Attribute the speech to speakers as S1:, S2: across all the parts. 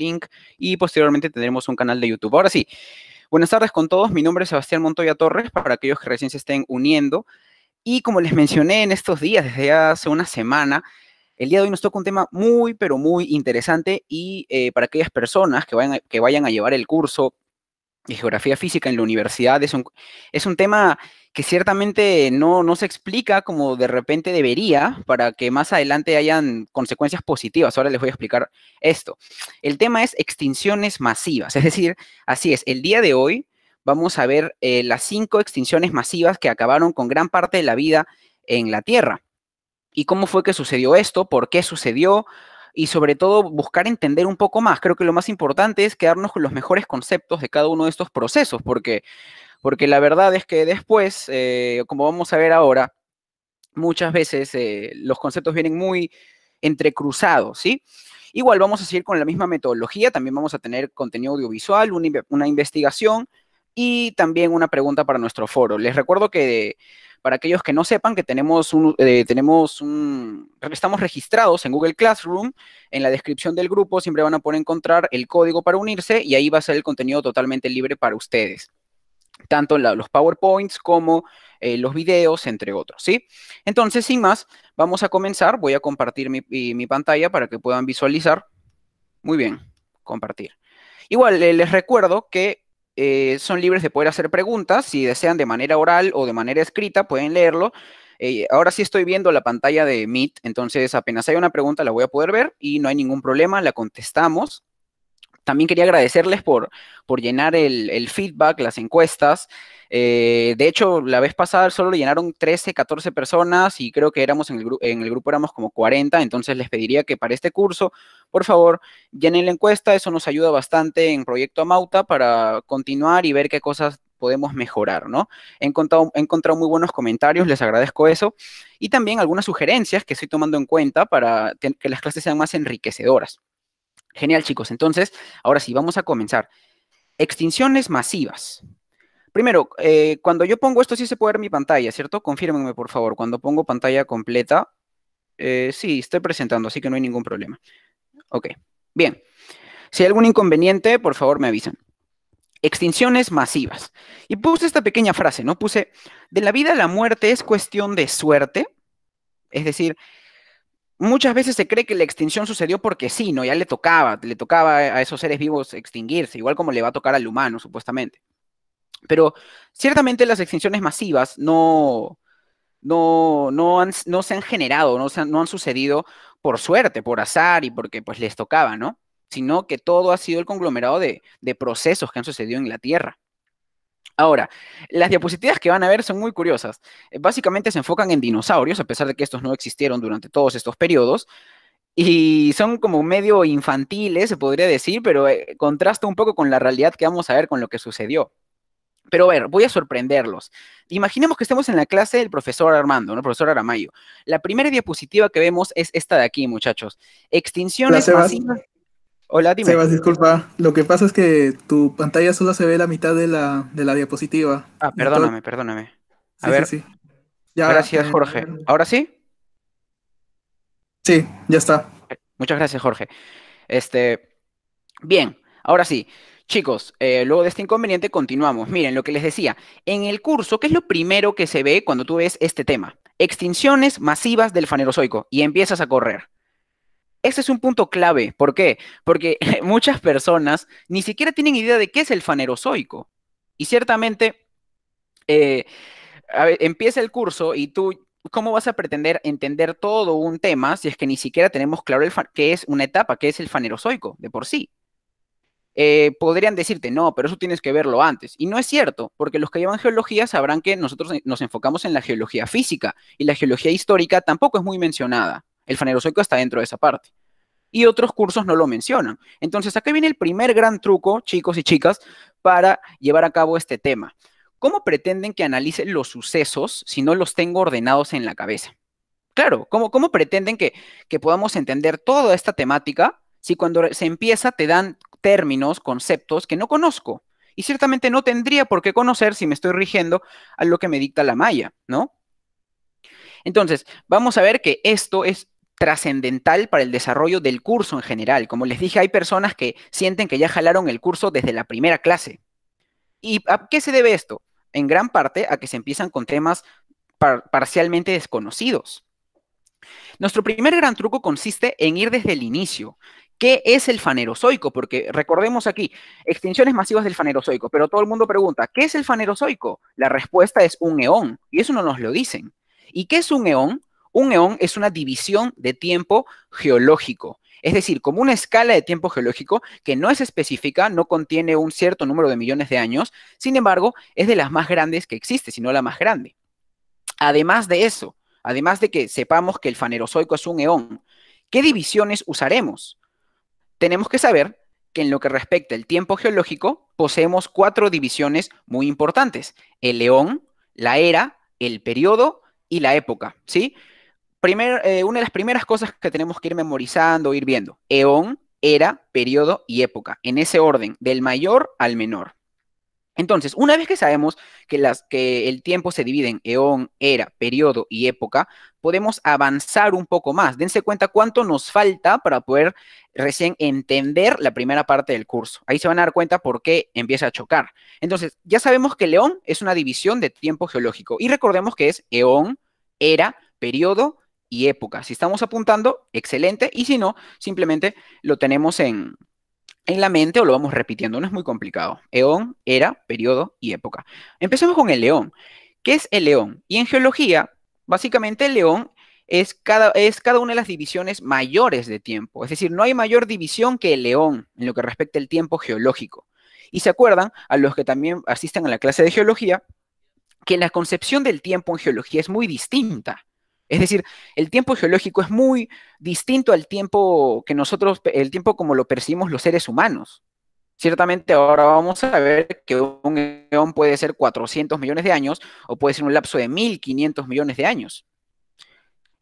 S1: link y posteriormente tendremos un canal de YouTube. Ahora sí, buenas tardes con todos. Mi nombre es Sebastián Montoya Torres, para aquellos que recién se estén uniendo. Y como les mencioné en estos días, desde hace una semana, el día de hoy nos toca un tema muy, pero muy interesante y eh, para aquellas personas que vayan, a, que vayan a llevar el curso de Geografía Física en la universidad, es es un tema que ciertamente no, se explica como de repente debería para que más adelante hayan consecuencias positivas. Ahora les voy a explicar esto. El tema es extinciones masivas, es decir, así es, el día de hoy vamos a ver eh, las cinco extinciones masivas que acabaron con gran parte de la vida en la Tierra. ¿Y cómo fue que sucedió esto? ¿Por qué sucedió? y sobre todo buscar entender un poco más. Creo que lo más importante es quedarnos con los mejores conceptos de cada uno de estos procesos, porque porque la verdad es que después, eh, como vamos a ver ahora, muchas veces eh, los conceptos vienen muy entrecruzados, ¿sí? Igual vamos a seguir con la misma metodología, también vamos a tener contenido audiovisual, una, investigación y también una pregunta para nuestro foro. Les recuerdo que para aquellos que no sepan que tenemos un, eh, tenemos un, estamos registrados en Google Classroom, en la descripción del grupo siempre van a poder encontrar el código para unirse y ahí va a ser el contenido totalmente libre para ustedes tanto los PowerPoints como eh, los videos, entre otros, ¿sí? Entonces, sin más, vamos a comenzar. Voy a compartir mi, pantalla para que puedan visualizar. Muy bien, compartir. Igual, eh, les recuerdo que eh, son libres de poder hacer preguntas. Si desean de manera oral o de manera escrita, pueden leerlo. ahora sí estoy viendo la pantalla de Meet, entonces apenas hay una pregunta la voy a poder ver y no hay ningún problema, la contestamos también quería agradecerles por, por llenar el, feedback, las encuestas. Eh, de hecho, la vez pasada solo llenaron 13, 14 personas y creo que éramos en el, en el grupo éramos como 40, entonces les pediría que para este curso, por favor, llenen la encuesta, eso nos ayuda bastante en Proyecto Amauta para continuar y ver qué cosas podemos mejorar, ¿no? He encontrado, he encontrado muy buenos comentarios, les agradezco eso, y también algunas sugerencias que estoy tomando en cuenta para que las clases sean más enriquecedoras. Genial, chicos. Entonces, ahora sí, vamos a comenzar. Extinciones masivas. Primero, eh, cuando yo pongo esto, sí se puede ver mi pantalla, ¿cierto? Confírmenme, por favor. Cuando pongo pantalla completa, eh, sí, estoy presentando, así que no hay ningún problema. Ok, bien. Si hay algún inconveniente, por favor me avisan. Extinciones masivas. Y puse esta pequeña frase, ¿no? Puse, de la vida a la muerte es cuestión de suerte. Es decir, muchas veces se cree que la extinción sucedió porque sí, ¿no? Ya le tocaba, le tocaba a esos seres vivos extinguirse, igual como le va a tocar al humano, supuestamente. Pero ciertamente las extinciones masivas no, no, se han generado, no, han, sucedido por suerte, por azar y porque pues les tocaba, ¿no? Sino que todo ha sido el conglomerado de procesos que han sucedido en la Tierra. Ahora, las diapositivas que van a ver son muy curiosas. Eh, básicamente se enfocan en dinosaurios, a pesar de que estos no existieron durante todos estos periodos. Y son como medio infantiles, se podría decir, pero eh, contrasta un poco con la realidad que vamos a ver con lo que sucedió. Pero a ver, voy a sorprenderlos. Imaginemos que estemos en la clase del profesor Armando, ¿no? Profesor Aramayo. La primera diapositiva que vemos es esta de aquí, muchachos.
S2: Extinciones masivas. Hola, dime. Sebas, disculpa. Lo que pasa es que tu pantalla solo se ve la mitad de la, diapositiva. Ah, perdóname,
S1: perdóname. A ver. Sí, gracias, eh, Jorge. Eh, ¿Ahora sí? Sí, ya está. Muchas gracias, Jorge. Este, bien, ahora sí. Chicos, eh, luego de este inconveniente continuamos. Miren, lo que les decía, en el curso, ¿qué es lo primero que se ve cuando tú ves este tema? Extinciones masivas del fanerozoico y empiezas a correr. Ese es un punto clave. ¿Por qué? Porque muchas personas ni siquiera tienen idea de qué es el fanerozoico. Y ciertamente, eh, empieza el curso y tú, ¿cómo vas a pretender entender todo un tema si es que ni siquiera tenemos claro qué es una etapa, qué es el fanerozoico de por sí? Eh, podrían decirte, no, pero eso tienes que verlo antes. Y no es cierto, porque los que llevan geología sabrán que nosotros nos enfocamos en la geología física y la geología histórica tampoco es muy mencionada. El fanerozoico está dentro de esa parte. Y otros cursos no lo mencionan. Entonces, acá viene el primer gran truco, chicos y chicas, para llevar a cabo este tema. ¿Cómo pretenden que analicen los sucesos si no los tengo ordenados en la cabeza? Claro, ¿cómo, pretenden que, que podamos entender toda esta temática si cuando se empieza te dan términos, conceptos que no conozco? y ciertamente no tendría por qué conocer si me estoy rigiendo a lo que me dicta la malla, ¿no? Entonces, vamos a ver que esto es trascendental para el desarrollo del curso en general. Como les dije, hay personas que sienten que ya jalaron el curso desde la primera clase. ¿Y a qué se debe esto? En gran parte a que se empiezan con temas parcialmente desconocidos. Nuestro primer gran truco consiste en ir desde el inicio. ¿Qué es el fanerozoico? Porque recordemos aquí, extinciones masivas del fanerozoico, pero todo el mundo pregunta, ¿qué es el fanerozoico? La respuesta es un eón, y eso no nos lo dicen. ¿Y qué es un eón? Un eón es una división de tiempo geológico. Es decir, como una escala de tiempo geológico que no es específica, no contiene un cierto número de millones de años, sin embargo, es de las más grandes que existe, si no la más grande. Además de eso, además de que sepamos que el Fanerozoico es un eón, ¿qué divisiones usaremos? Tenemos que saber que en lo que respecta al tiempo geológico, poseemos cuatro divisiones muy importantes, el eón, la era, el periodo y la época, ¿sí? Eh, una de las primeras cosas que tenemos que ir memorizando, ir viendo, eón, era, periodo y época, en ese orden, del mayor al menor. Entonces, una vez que sabemos que, las, que el tiempo se divide en eón, era, periodo y época, podemos avanzar un poco más. Dense cuenta cuánto nos falta para poder recién entender la primera parte del curso. Ahí se van a dar cuenta por qué empieza a chocar. Entonces, ya sabemos que león es una división de tiempo geológico y recordemos que es eón, era, periodo y época. Si estamos apuntando, excelente, y si no, simplemente lo tenemos en, en la mente o lo vamos repitiendo, no es muy complicado. Eón, era, periodo y época. Empecemos con el león. ¿Qué es el león? Y en geología, básicamente el león es cada, es cada una de las divisiones mayores de tiempo. Es decir, no hay mayor división que el león en lo que respecta al tiempo geológico. Y se acuerdan, a los que también asisten a la clase de geología, que la concepción del tiempo en geología es muy distinta. Es decir, el tiempo geológico es muy distinto al tiempo que nosotros, el tiempo como lo percibimos los seres humanos. Ciertamente ahora vamos a ver que un eón puede ser 400 millones de años o puede ser un lapso de 1.500 millones de años.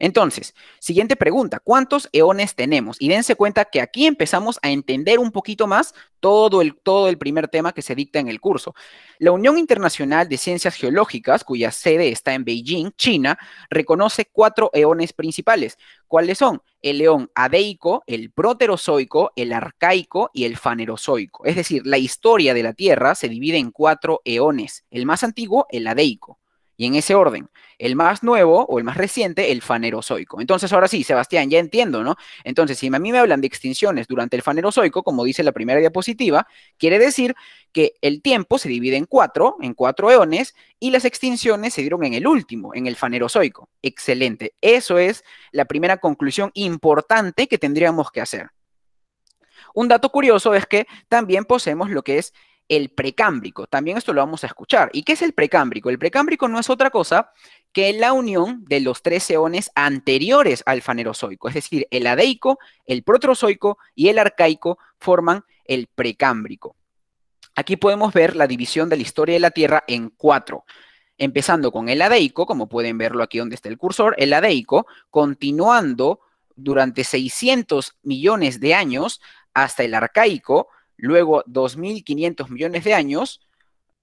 S1: Entonces, siguiente pregunta, ¿cuántos eones tenemos? Y dense cuenta que aquí empezamos a entender un poquito más todo el, todo el primer tema que se dicta en el curso. La Unión Internacional de Ciencias Geológicas, cuya sede está en Beijing, China, reconoce cuatro eones principales. ¿Cuáles son? El león adeico, el proterozoico, el arcaico y el fanerozoico. Es decir, la historia de la Tierra se divide en cuatro eones. El más antiguo, el adeico y en ese orden. El más nuevo o el más reciente, el fanerozoico. Entonces, ahora sí, Sebastián, ya entiendo, ¿no? Entonces, si a mí me hablan de extinciones durante el fanerozoico, como dice la primera diapositiva, quiere decir que el tiempo se divide en cuatro, en cuatro eones, y las extinciones se dieron en el último, en el fanerozoico. Excelente. Eso es la primera conclusión importante que tendríamos que hacer. Un dato curioso es que también poseemos lo que es el precámbrico. También esto lo vamos a escuchar. ¿Y qué es el precámbrico? El precámbrico no es otra cosa que la unión de los tres eones anteriores al fanerozoico, es decir, el adeico, el protozoico y el arcaico forman el precámbrico. Aquí podemos ver la división de la historia de la Tierra en cuatro. Empezando con el adeico, como pueden verlo aquí donde está el cursor, el adeico, continuando durante 600 millones de años hasta el arcaico, luego 2.500 millones de años,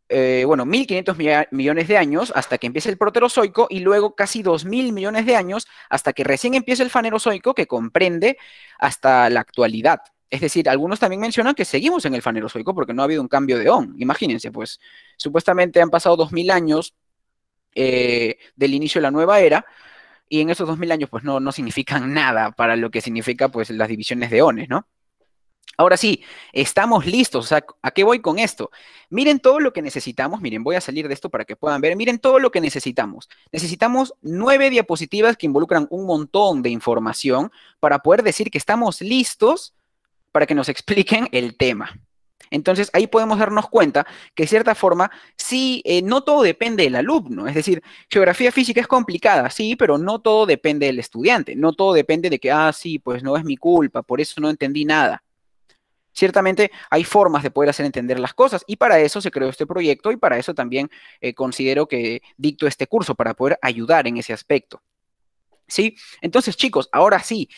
S1: eh, bueno, 1.500 millones de años hasta que empiece el proterozoico y luego casi 2.000 millones de años hasta que recién empiece el fanerozoico que comprende hasta la actualidad. Es decir, algunos también mencionan que seguimos en el fanerozoico porque no ha habido un cambio de on. Imagínense, pues supuestamente han pasado 2.000 años eh, del inicio de la nueva era y en esos 2.000 años pues no, no significan nada para lo que significa pues las divisiones de ones, ¿no? Ahora sí, estamos listos. O sea, ¿a qué voy con esto? Miren todo lo que necesitamos. Miren, voy a salir de esto para que puedan ver. Miren todo lo que necesitamos. Necesitamos nueve diapositivas que involucran un montón de información para poder decir que estamos listos para que nos expliquen el tema. Entonces, ahí podemos darnos cuenta que, de cierta forma, sí, eh, no todo depende del alumno. Es decir, geografía física es complicada, sí, pero no todo depende del estudiante. No todo depende de que, ah, sí, pues no es mi culpa, por eso no entendí nada. Ciertamente hay formas de poder hacer entender las cosas y para eso se creó este proyecto y para eso también eh, considero que dicto este curso, para poder ayudar en ese aspecto. ¿Sí? Entonces, chicos, ahora sí,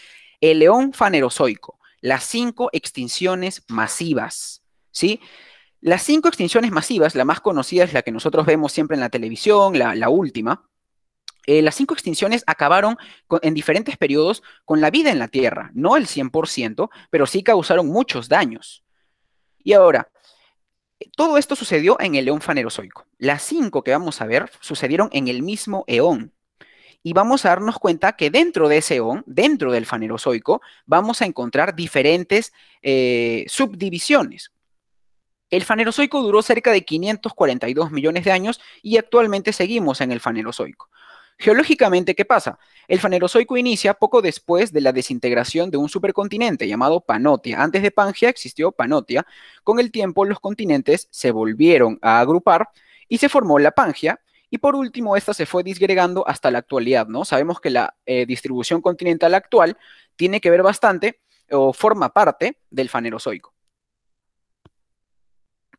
S1: el león fanerozoico, las cinco extinciones masivas, ¿sí? Las cinco extinciones masivas, la más conocida es la que nosotros vemos siempre en la televisión, la última, eh, las cinco extinciones acabaron en diferentes periodos con la vida en la Tierra, no el 100%, pero sí causaron muchos daños. Y ahora, todo esto sucedió en el león fanerozoico. Las cinco que vamos a ver sucedieron en el mismo eón. Y vamos a darnos cuenta que dentro de ese eón, dentro del fanerozoico, vamos a encontrar diferentes eh, subdivisiones. El fanerozoico duró cerca de 542 millones de años y actualmente seguimos en el fanerozoico. Geológicamente, ¿qué pasa? El Fanerozoico inicia poco después de la desintegración de un supercontinente llamado Panotia. Antes de Pangia existió Panotia. Con el tiempo, los continentes se volvieron a agrupar y se formó la Pangia. Y por último, esta se fue disgregando hasta la actualidad, ¿no? Sabemos que la eh, distribución continental actual tiene que ver bastante o forma parte del Fanerozoico.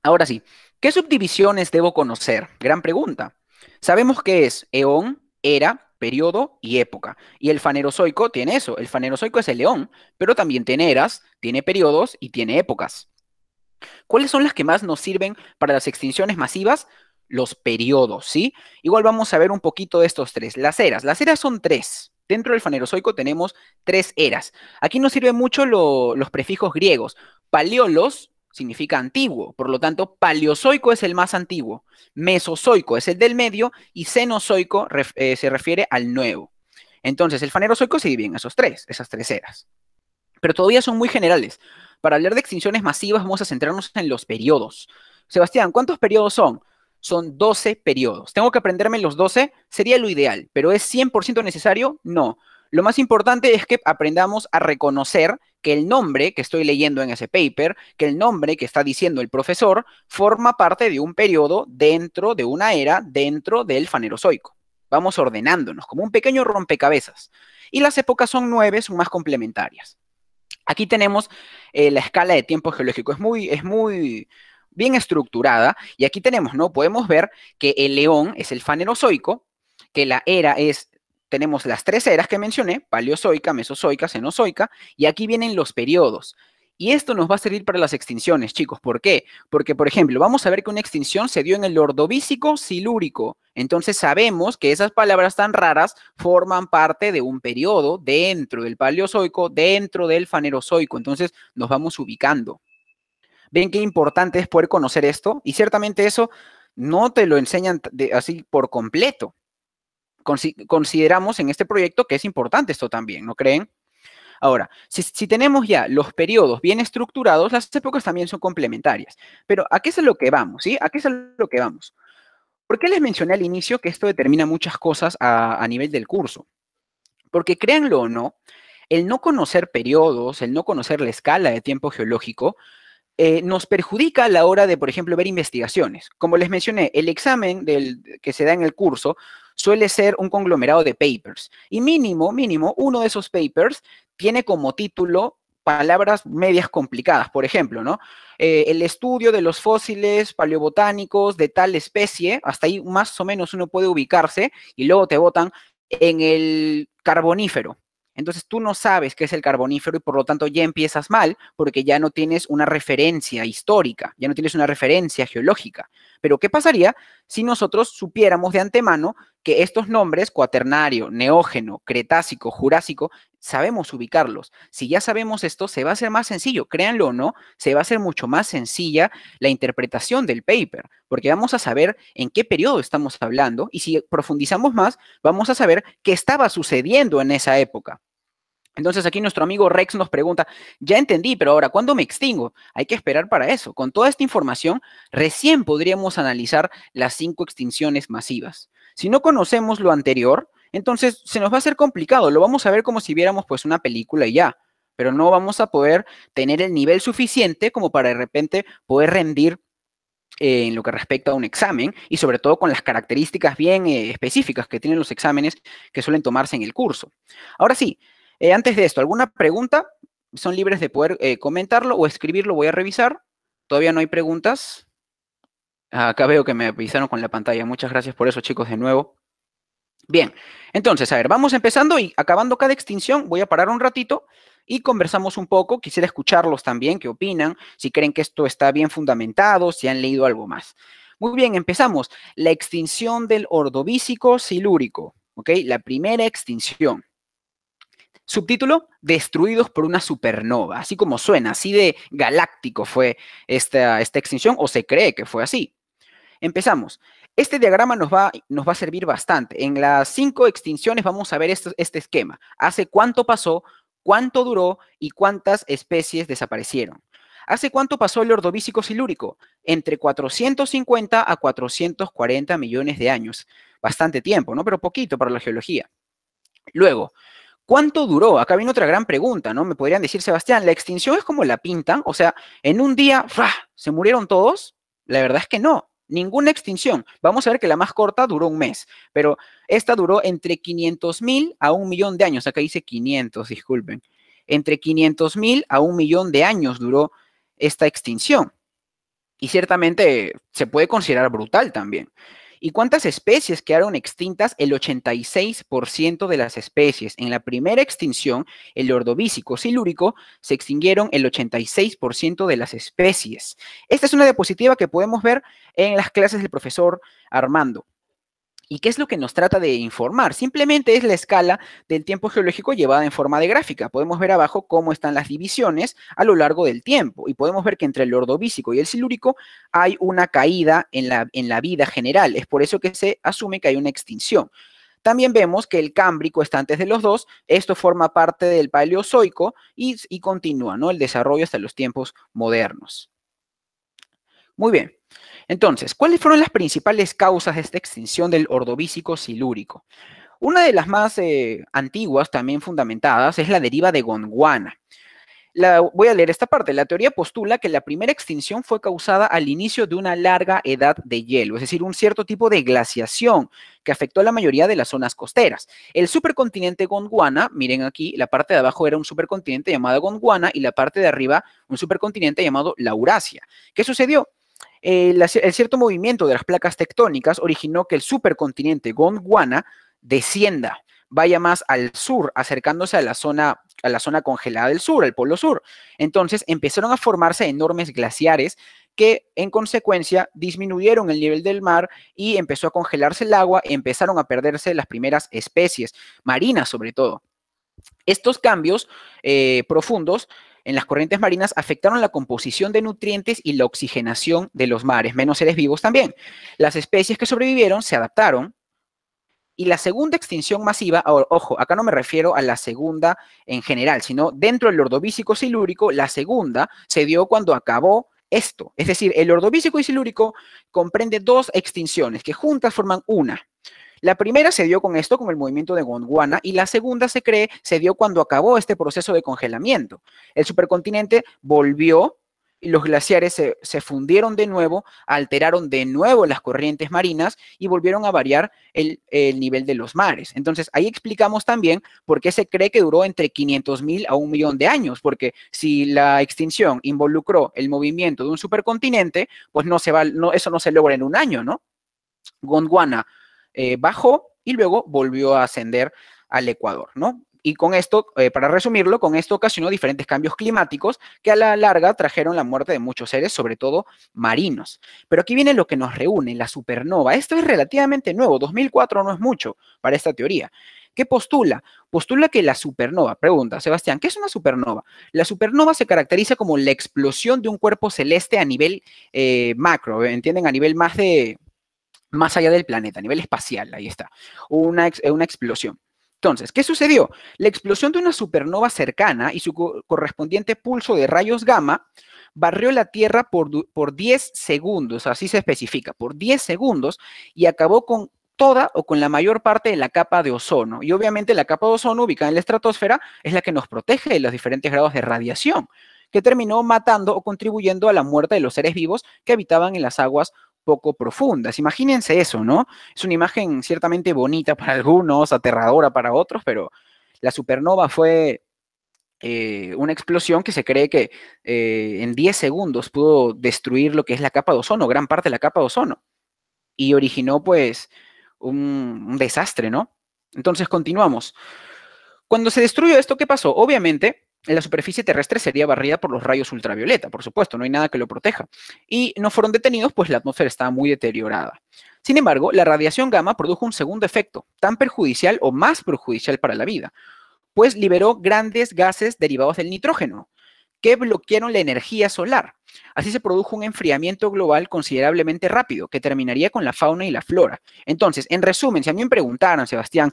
S1: Ahora sí, ¿qué subdivisiones debo conocer? Gran pregunta. Sabemos que es eón, era, periodo y época. Y el fanerozoico tiene eso. El fanerozoico es el león, pero también tiene eras, tiene periodos y tiene épocas. ¿Cuáles son las que más nos sirven para las extinciones masivas? Los periodos, ¿sí? Igual vamos a ver un poquito de estos tres. Las eras. Las eras son tres. Dentro del fanerozoico tenemos tres eras. Aquí nos sirven mucho los prefijos griegos. Paleolos significa antiguo, por lo tanto, paleozoico es el más antiguo, mesozoico es el del medio y cenozoico eh, se refiere al nuevo. Entonces, el fanerozoico se divide en esos tres, esas tres eras. Pero todavía son muy generales. Para hablar de extinciones masivas vamos a centrarnos en los periodos. Sebastián, ¿cuántos periodos son? Son 12 periodos. ¿Tengo que aprenderme los 12? Sería lo ideal, pero ¿es 100% necesario? No. Lo más importante es que aprendamos a reconocer que el nombre que estoy leyendo en ese paper, que el nombre que está diciendo el profesor, forma parte de un periodo dentro de una era, dentro del fanerozoico. Vamos ordenándonos como un pequeño rompecabezas. Y las épocas son nueve, son más complementarias. Aquí tenemos eh, la escala de tiempo geológico. Es muy, es muy bien estructurada. Y aquí tenemos, ¿no? Podemos ver que el león es el fanerozoico, que la era es tenemos las tres eras que mencioné, paleozoica, mesozoica, cenozoica, y aquí vienen los periodos. Y esto nos va a servir para las extinciones, chicos. ¿Por qué? Porque, por ejemplo, vamos a ver que una extinción se dio en el ordovícico silúrico. Entonces sabemos que esas palabras tan raras forman parte de un periodo dentro del paleozoico, dentro del fanerozoico. Entonces nos vamos ubicando. Ven qué importante es poder conocer esto. Y ciertamente eso no te lo enseñan así por completo consideramos en este proyecto que es importante esto también, ¿no creen? Ahora, si, tenemos ya los periodos bien estructurados, las épocas también son complementarias. Pero ¿a qué es lo que vamos? ¿sí? ¿A qué es lo que vamos? ¿Por qué les mencioné al inicio que esto determina muchas cosas a, nivel del curso? Porque créanlo o no, el no conocer periodos, el no conocer la escala de tiempo geológico, eh, nos perjudica a la hora de, por ejemplo, ver investigaciones. Como les mencioné, el examen del, que se da en el curso suele ser un conglomerado de papers. Y mínimo, mínimo, uno de esos papers tiene como título palabras medias complicadas, por ejemplo, ¿no? Eh, el estudio de los fósiles paleobotánicos de tal especie, hasta ahí más o menos uno puede ubicarse y luego te botan en el carbonífero. Entonces tú no sabes qué es el carbonífero y por lo tanto ya empiezas mal porque ya no tienes una referencia histórica, ya no tienes una referencia geológica. Pero ¿qué pasaría si nosotros supiéramos de antemano estos nombres, cuaternario, neógeno, cretácico, jurásico, sabemos ubicarlos. Si ya sabemos esto, se va a hacer más sencillo, créanlo o no, se va a hacer mucho más sencilla la interpretación del paper, porque vamos a saber en qué periodo estamos hablando y si profundizamos más, vamos a saber qué estaba sucediendo en esa época. Entonces aquí nuestro amigo Rex nos pregunta, ya entendí, pero ahora, ¿cuándo me extingo? Hay que esperar para eso. Con toda esta información, recién podríamos analizar las cinco extinciones masivas. Si no conocemos lo anterior, entonces se nos va a hacer complicado, lo vamos a ver como si viéramos pues una película y ya, pero no vamos a poder tener el nivel suficiente como para de repente poder rendir eh, en lo que respecta a un examen y sobre todo con las características bien eh, específicas que tienen los exámenes que suelen tomarse en el curso. Ahora sí, eh, antes de esto, ¿alguna pregunta? Son libres de poder comentarlo o escribirlo, voy a revisar. Todavía no hay preguntas. Acá veo que me avisaron con la pantalla. Muchas gracias por eso, chicos, de nuevo. Bien, entonces, a ver, vamos empezando y acabando cada extinción, voy a parar un ratito y conversamos un poco. Quisiera escucharlos también, qué opinan, si creen que esto está bien fundamentado, si han leído algo más. Muy bien, empezamos. La extinción del ordovícico silúrico, ¿ok? La primera extinción. Subtítulo, destruidos por una supernova, así como suena, así de galáctico fue esta, esta extinción, o se cree que fue así. Empezamos. Este diagrama nos va, nos va a servir bastante. En las cinco extinciones vamos a ver este esquema. Hace cuánto pasó, cuánto duró y cuántas especies desaparecieron. ¿Hace cuánto pasó el ordovícico silúrico? Entre 450 a 440 millones de años. Bastante tiempo, ¿no? Pero poquito para la geología. Luego, ¿Cuánto duró? Acá viene otra gran pregunta, ¿no? Me podrían decir, Sebastián, ¿la extinción es como la pintan? O sea, en un día, ¡fra! ¿se murieron todos? La verdad es que no ninguna extinción. Vamos a ver que la más corta duró un mes, pero esta duró entre 500.000 a un millón de años. Acá dice 500, disculpen. Entre 500.000 a un millón de años duró esta extinción. Y ciertamente se puede considerar brutal también. ¿Y cuántas especies quedaron extintas? El 86% de las especies. En la primera extinción, el ordovícico silúrico, se extinguieron el 86% de las especies. Esta es una diapositiva que podemos ver en las clases del profesor Armando. ¿Y qué es lo que nos trata de informar? Simplemente es la escala del tiempo geológico llevada en forma de gráfica. Podemos ver abajo cómo están las divisiones a lo largo del tiempo y podemos ver que entre el ordovísico y el silúrico hay una caída en la, en la vida general. Es por eso que se asume que hay una extinción. También vemos que el cámbrico está antes de los dos, esto forma parte del paleozoico y, y continúa ¿no? el desarrollo hasta los tiempos modernos. Muy bien. Entonces, ¿cuáles fueron las principales causas de esta extinción del ordovícico silúrico? Una de las más eh, antiguas, también fundamentadas, es la deriva de Gondwana. La, voy a leer esta parte. La teoría postula que la primera extinción fue causada al inicio de una larga edad de hielo, es decir, un cierto tipo de glaciación que afectó a la mayoría de las zonas costeras. El supercontinente Gondwana, miren aquí, la parte de abajo era un supercontinente llamado Gondwana y la parte de arriba un supercontinente llamado Laurasia. ¿Qué sucedió? Eh, el, cierto movimiento de las placas tectónicas originó que el supercontinente Gondwana descienda, vaya más al sur, acercándose a la zona a la zona congelada del sur, al polo sur. Entonces empezaron a formarse enormes glaciares que en consecuencia disminuyeron el nivel del mar y empezó a congelarse el agua, empezaron a perderse las primeras especies, marinas sobre todo. Estos cambios eh, profundos en las corrientes marinas afectaron la composición de nutrientes y la oxigenación de los mares, menos seres vivos también. Las especies que sobrevivieron se adaptaron y la segunda extinción masiva, ojo, acá no me refiero a la segunda en general, sino dentro del ordovícico silúrico, la segunda se dio cuando acabó esto. Es decir, el ordovícico y silúrico comprende dos extinciones que juntas forman una. La primera se dio con esto, con el movimiento de Gondwana, y la segunda se cree se dio cuando acabó este proceso de congelamiento. El supercontinente volvió y los glaciares se, fundieron de nuevo, alteraron de nuevo las corrientes marinas y volvieron a variar el, nivel de los mares. Entonces, ahí explicamos también por qué se cree que duró entre 500.000 a un millón de años, porque si la extinción involucró el movimiento de un supercontinente, pues no se va, eso no se logra en un año, ¿no? Gondwana eh, bajó y luego volvió a ascender al Ecuador, ¿no? Y con esto, eh, para resumirlo, con esto ocasionó diferentes cambios climáticos que a la larga trajeron la muerte de muchos seres, sobre todo marinos. Pero aquí viene lo que nos reúne, la supernova. Esto es relativamente nuevo, 2004 no es mucho para esta teoría. ¿Qué postula? Postula que la supernova, pregunta Sebastián, ¿qué es una supernova? La supernova se caracteriza como la explosión de un cuerpo celeste a nivel eh, macro, ¿entienden? A nivel más de, más allá del planeta, a nivel espacial, ahí está, una, eh, una explosión. Entonces, ¿qué sucedió? La explosión de una supernova cercana y su correspondiente pulso de rayos gamma barrió la Tierra por, por 10 segundos, así se especifica, por 10 segundos y acabó con toda o con la mayor parte de la capa de ozono. Y obviamente la capa de ozono ubicada en la estratosfera es la que nos protege de los diferentes grados de radiación, que terminó matando o contribuyendo a la muerte de los seres vivos que habitaban en las aguas poco profundas. Imagínense eso, ¿no? Es una imagen ciertamente bonita para algunos, aterradora para otros, pero la supernova fue eh, una explosión que se cree que eh, en 10 segundos pudo destruir lo que es la capa de ozono, gran parte de la capa de ozono, y originó pues un, un desastre, ¿no? Entonces continuamos. Cuando se destruyó esto, ¿qué pasó? Obviamente, la superficie terrestre sería barrida por los rayos ultravioleta, por supuesto, no hay nada que lo proteja. Y no fueron detenidos, pues la atmósfera estaba muy deteriorada. Sin embargo, la radiación gamma produjo un segundo efecto, tan perjudicial o más perjudicial para la vida, pues liberó grandes gases derivados del nitrógeno, que bloquearon la energía solar. Así se produjo un enfriamiento global considerablemente rápido, que terminaría con la fauna y la flora. Entonces, en resumen, si a mí me preguntaran, Sebastián,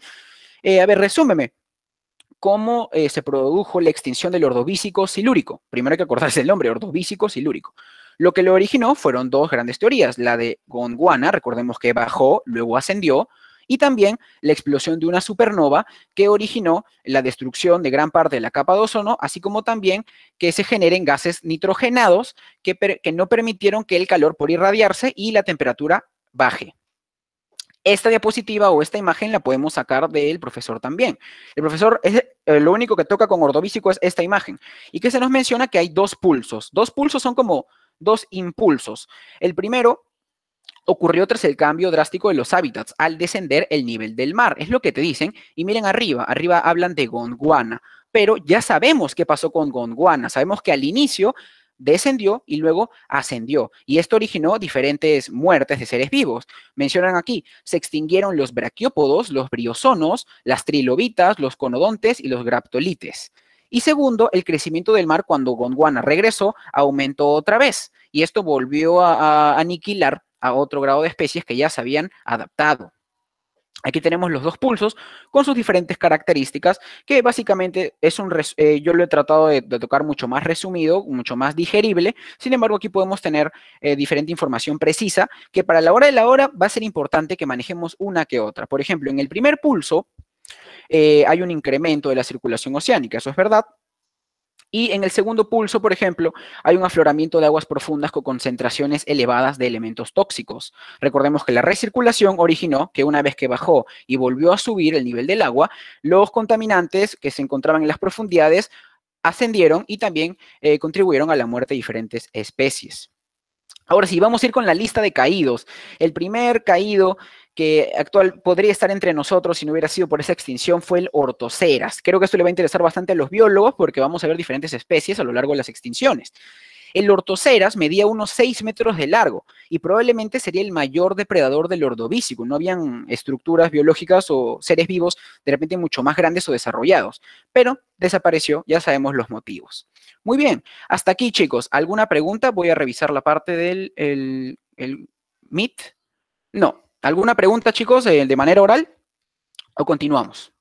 S1: eh, a ver, resúmeme, cómo eh, se produjo la extinción del ordovícico silúrico. Primero hay que acordarse el nombre, ordovícico silúrico. Lo que lo originó fueron dos grandes teorías, la de Gondwana, recordemos que bajó, luego ascendió, y también la explosión de una supernova que originó la destrucción de gran parte de la capa de ozono, así como también que se generen gases nitrogenados que, que no permitieron que el calor por irradiarse y la temperatura baje esta diapositiva o esta imagen la podemos sacar del profesor también. El profesor, es, eh, lo único que toca con ordovísico es esta imagen. Y que se nos menciona que hay dos pulsos. Dos pulsos son como dos impulsos. El primero ocurrió tras el cambio drástico de los hábitats al descender el nivel del mar. Es lo que te dicen. Y miren arriba, arriba hablan de Gondwana. Pero ya sabemos qué pasó con Gondwana. Sabemos que al inicio descendió y luego ascendió. Y esto originó diferentes muertes de seres vivos. Mencionan aquí, se extinguieron los braquiópodos, los briosonos, las trilobitas, los conodontes y los graptolites. Y segundo, el crecimiento del mar cuando Gondwana regresó aumentó otra vez. Y esto volvió a aniquilar a otro grado de especies que ya se habían adaptado. Aquí tenemos los dos pulsos con sus diferentes características, que básicamente es un, eh, yo lo he tratado de, tocar mucho más resumido, mucho más digerible. Sin embargo, aquí podemos tener eh, diferente información precisa, que para la hora de la hora va a ser importante que manejemos una que otra. Por ejemplo, en el primer pulso eh, hay un incremento de la circulación oceánica, eso es verdad. Y en el segundo pulso, por ejemplo, hay un afloramiento de aguas profundas con concentraciones elevadas de elementos tóxicos. Recordemos que la recirculación originó que una vez que bajó y volvió a subir el nivel del agua, los contaminantes que se encontraban en las profundidades ascendieron y también eh, contribuyeron a la muerte de diferentes especies. Ahora sí, vamos a ir con la lista de caídos. El primer caído que actual podría estar entre nosotros si no hubiera sido por esa extinción fue el ortoceras. Creo que esto le va a interesar bastante a los biólogos porque vamos a ver diferentes especies a lo largo de las extinciones. El ortoceras medía unos 6 metros de largo y probablemente sería el mayor depredador del ordovícico. No habían estructuras biológicas o seres vivos de repente mucho más grandes o desarrollados, pero desapareció, ya sabemos los motivos. Muy bien, hasta aquí chicos. ¿Alguna pregunta? Voy a revisar la parte del el, No, ¿Alguna pregunta, chicos, eh, de manera oral? ¿O continuamos?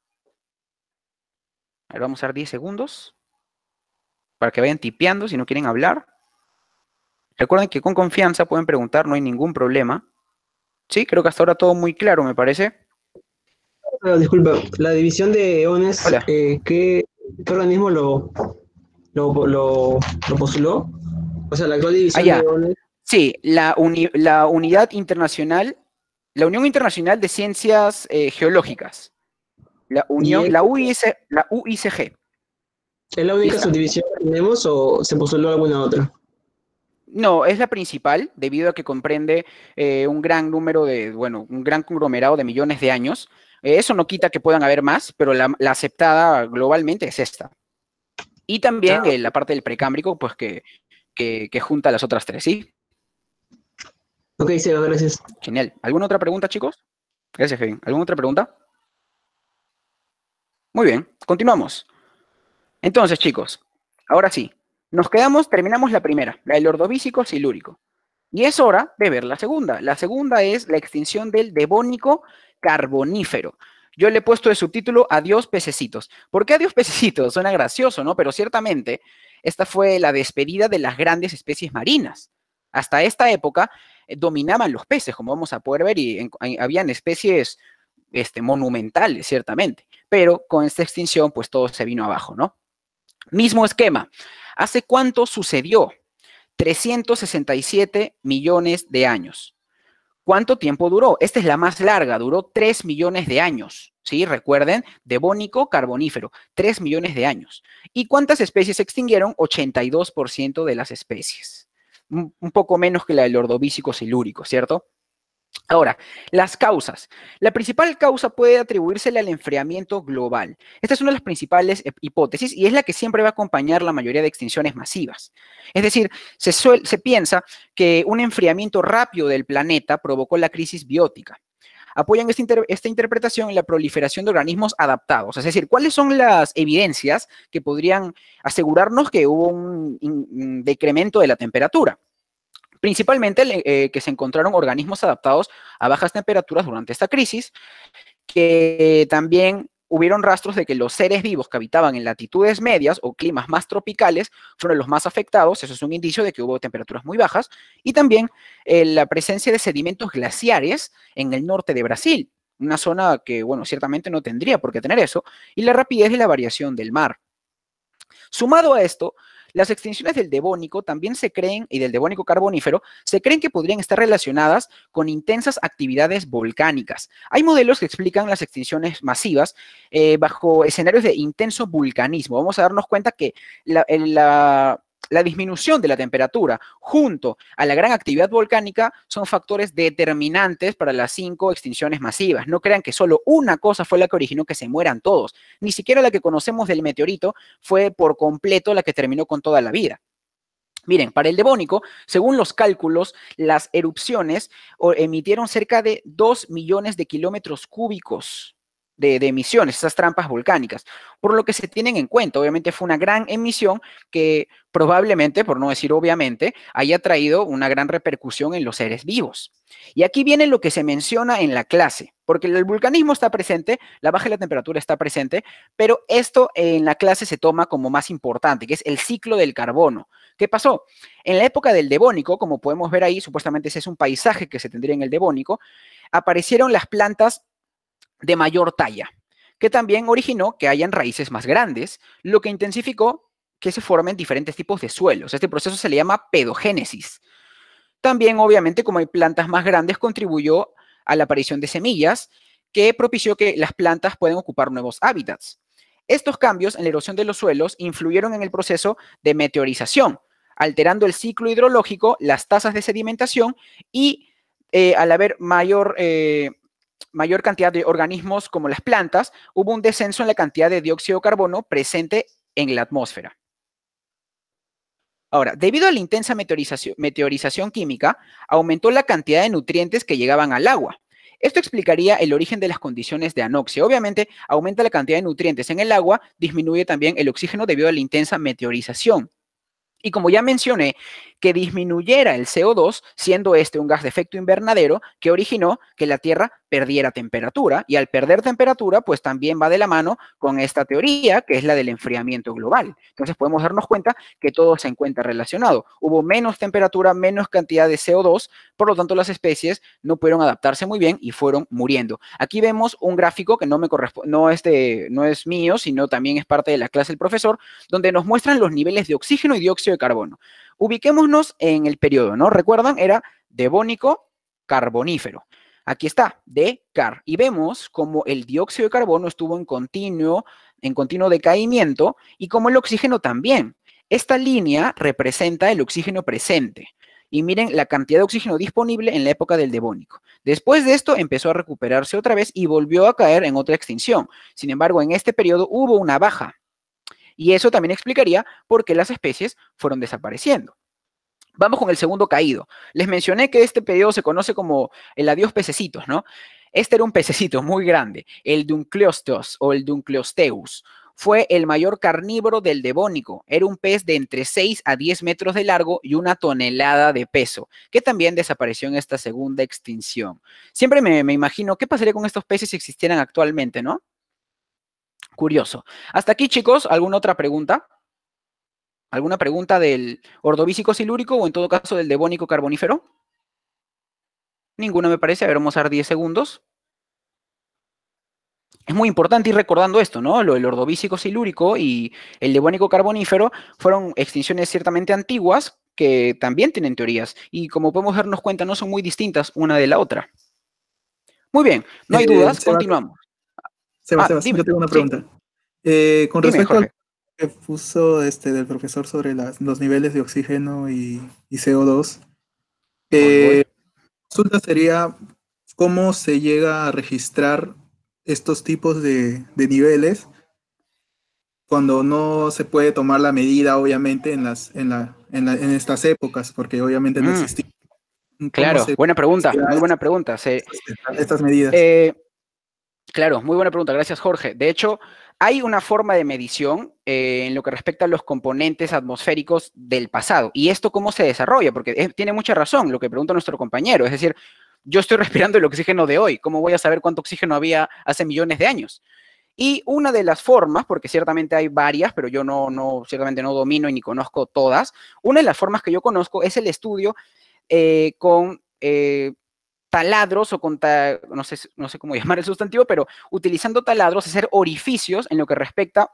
S1: A vamos a dar 10 segundos para que vayan tipeando si no quieren hablar. Recuerden que con confianza pueden preguntar, no hay ningún problema. Sí, creo que hasta ahora todo muy claro, me parece. Ah, disculpa, la división de ONES, eh, ¿qué, organismo lo, lo, postuló? O sea, la división ah, de ONES. Sí, la Unidad Internacional la Unión Internacional de Ciencias eh, Geológicas, la, unión, la, UIC, la UICG. ¿Es la única subdivisión que tenemos o se postuló alguna otra? No, es la principal, debido a que comprende eh, un gran número de, bueno, un gran conglomerado de millones de años. Eh, eso no quita que puedan haber más, pero la, aceptada globalmente es esta. Y también la parte del precámbrico, pues que junta las otras tres, ¿sí? Ok, Seba, gracias. Genial. ¿Alguna otra pregunta, chicos? Gracias, Kevin. ¿Alguna otra pregunta? Muy bien, continuamos. Entonces, chicos, ahora sí, nos quedamos, terminamos la primera, la del ordovícico silúrico. Y es hora de ver la segunda. La segunda es la extinción del devónico carbonífero. Yo le he puesto de subtítulo Adiós pececitos. ¿Por qué adiós pececitos? Suena gracioso, ¿no? Pero ciertamente, esta fue la despedida de las grandes especies marinas. Hasta esta época, eh, dominaban los peces, como vamos a poder ver, y habían especies este, monumentales, ciertamente, pero con esta extinción, pues todo se vino abajo, ¿no? Mismo esquema. ¿Hace cuánto sucedió? 367 millones de años. ¿Cuánto tiempo duró? Esta es la más larga, duró 3 millones de años. ¿Sí? Recuerden, devónico, carbonífero, 3 millones de años. ¿Y cuántas especies se extinguieron? 82% de las especies un poco menos que la del ordovícico Silúrico, ¿cierto? Ahora, las causas. La principal causa puede atribuírsele al enfriamiento global. Esta es una de las principales hipótesis y es la que siempre va a acompañar la mayoría de extinciones masivas. Es decir, se piensa que un enfriamiento rápido del planeta provocó la crisis biótica apoyan esta, interpretación en la proliferación de organismos adaptados. Es decir, ¿cuáles son las evidencias que podrían asegurarnos que hubo un, decremento de la temperatura? Principalmente eh, que se encontraron organismos adaptados a bajas temperaturas durante esta crisis, que también hubieron rastros de que los seres vivos que habitaban en latitudes medias o climas más tropicales fueron los más afectados, eso es un indicio de que hubo temperaturas muy bajas, y también eh, la presencia de sedimentos glaciares en el norte de Brasil, una zona que, bueno, ciertamente no tendría por qué tener eso, y la rapidez y la variación del mar. Sumado a esto, las extinciones del Devónico también se creen, y del Devónico carbonífero, se creen que podrían estar relacionadas con intensas actividades volcánicas. Hay modelos que explican las extinciones masivas eh, bajo escenarios de intenso vulcanismo. Vamos a darnos cuenta que la la disminución de la temperatura junto a la gran actividad volcánica son factores determinantes para las cinco extinciones masivas. No crean que solo una cosa fue la que originó que se mueran todos. Ni siquiera la que conocemos del meteorito fue por completo la que terminó con toda la vida. Miren, para el Devónico, según los cálculos, las erupciones emitieron cerca de 2 millones de kilómetros cúbicos de, emisiones, esas trampas volcánicas. Por lo que se tienen en cuenta, obviamente fue una gran emisión que probablemente, por no decir obviamente, haya traído una gran repercusión en los seres vivos. Y aquí viene lo que se menciona en la clase, porque el vulcanismo está presente, la baja de la temperatura está presente, pero esto en la clase se toma como más importante, que es el ciclo del carbono. ¿Qué pasó? En la época del Devónico, como podemos ver ahí, supuestamente ese es un paisaje que se tendría en el Devónico, aparecieron las plantas de mayor talla, que también originó que hayan raíces más grandes, lo que intensificó que se formen diferentes tipos de suelos. Este proceso se le llama pedogénesis. También, obviamente, como hay plantas más grandes, contribuyó a la aparición de semillas, que propició que las plantas puedan ocupar nuevos hábitats. Estos cambios en la erosión de los suelos influyeron en el proceso de meteorización, alterando el ciclo hidrológico, las tasas de sedimentación y eh, al haber mayor eh, mayor cantidad de organismos como las plantas, hubo un descenso en la cantidad de dióxido de carbono presente en la atmósfera. Ahora, debido a la intensa meteorización, meteorización química, aumentó la cantidad de nutrientes que llegaban al agua. Esto explicaría el origen de las condiciones de anoxia. Obviamente, aumenta la cantidad de nutrientes en el agua, disminuye también el oxígeno debido a la intensa meteorización. Y como ya mencioné, que disminuyera el CO2, siendo este un gas de efecto invernadero que originó que la Tierra perdiera temperatura. Y al perder temperatura, pues también va de la mano con esta teoría, que es la del enfriamiento global. Entonces podemos darnos cuenta que todo se encuentra relacionado. Hubo menos temperatura, menos cantidad de CO2, por lo tanto las especies no pudieron adaptarse muy bien y fueron muriendo. Aquí vemos un gráfico que no me corresponde, no es, no es mío, sino también es parte de la clase del profesor, donde nos muestran los niveles de oxígeno y dióxido de carbono. Ubiquémonos en el periodo, ¿no? Recuerdan, era devónico carbonífero. Aquí está, de car. Y vemos como el dióxido de carbono estuvo en continuo, en continuo decaimiento y como el oxígeno también. Esta línea representa el oxígeno presente. Y miren la cantidad de oxígeno disponible en la época del Devónico. Después de esto empezó a recuperarse otra vez y volvió a caer en otra extinción. Sin embargo, en este periodo hubo una baja. Y eso también explicaría por qué las especies fueron desapareciendo. Vamos con el segundo caído. Les mencioné que este periodo se conoce como el adiós pececitos, ¿no? Este era un pececito muy grande, el Dunkleosteus o el Duncleosteus. Fue el mayor carnívoro del Devónico. Era un pez de entre 6 a 10 metros de largo y una tonelada de peso, que también desapareció en esta segunda extinción. Siempre me imagino qué pasaría con estos peces si existieran actualmente, ¿no? curioso. Hasta aquí, chicos, ¿alguna otra pregunta? ¿Alguna pregunta del ordovícico silúrico o en todo caso del devónico carbonífero? Ninguna me parece. A ver, vamos a dar 10 segundos. Es muy importante ir recordando esto, ¿no? Lo del ordovícico silúrico y el devónico carbonífero fueron extinciones ciertamente antiguas que también tienen teorías y como podemos darnos cuenta no son muy distintas una de la otra.
S2: Muy bien, no hay eh, dudas, continuamos. Sebas, ah, yo tengo una pregunta. Eh, con respecto al que puso este, del profesor sobre los niveles de oxígeno y, eh, CO2, sería cómo se llega a registrar estos tipos de, niveles cuando no se puede tomar la medida, obviamente, en, las, en, estas épocas, porque obviamente no mm. existía. Claro, buena pregunta, muy buena pregunta. estas medidas. Eh, Claro,
S1: muy buena pregunta. Gracias, Jorge. De hecho, hay una forma de medición eh, en lo que respecta a los componentes atmosféricos del pasado. ¿Y esto cómo se desarrolla? Porque eh, tiene mucha razón lo que pregunta nuestro compañero. Es decir, yo estoy respirando el oxígeno de hoy. ¿Cómo voy a saber cuánto oxígeno había hace millones de años? Y una de las formas, porque ciertamente hay varias, pero yo no, ciertamente no domino y ni conozco todas, una de las formas que yo conozco es el estudio eh, con taladros o con, no, sé, no sé cómo llamar el sustantivo, pero utilizando taladros, hacer orificios en lo que respecta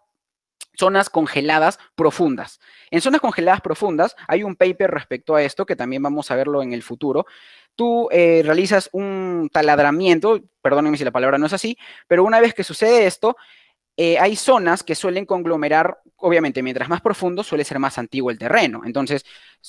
S1: zonas congeladas profundas. En zonas congeladas profundas hay un paper respecto a esto que también vamos a verlo en el futuro. Tú eh, realizas un taladramiento, perdónenme si la palabra no es así, pero una vez que sucede esto, eh, hay zonas que suelen conglomerar, obviamente, mientras más profundo suele ser más antiguo el terreno. Entonces,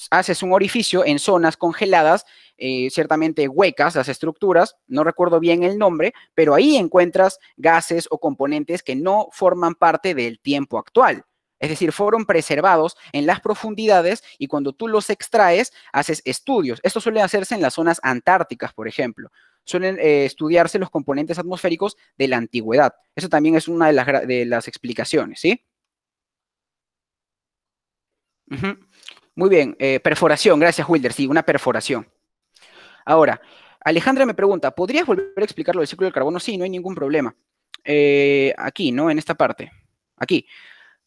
S1: haces un orificio en zonas congeladas, eh, ciertamente huecas las estructuras, no recuerdo bien el nombre, pero ahí encuentras gases o componentes que no forman parte del tiempo actual. Es decir, fueron preservados en las profundidades y cuando tú los extraes, haces estudios. Esto suele hacerse en las zonas antárticas, por ejemplo suelen eh, estudiarse los componentes atmosféricos de la antigüedad. Eso también es una de las, explicaciones, ¿sí? Muy bien, eh, perforación, gracias Wilder, sí, una perforación. Ahora, Alejandra me pregunta, ¿podrías volver a explicar lo del ciclo del carbono? Sí, no hay ningún problema. Eh, aquí, ¿no? En esta parte. Aquí.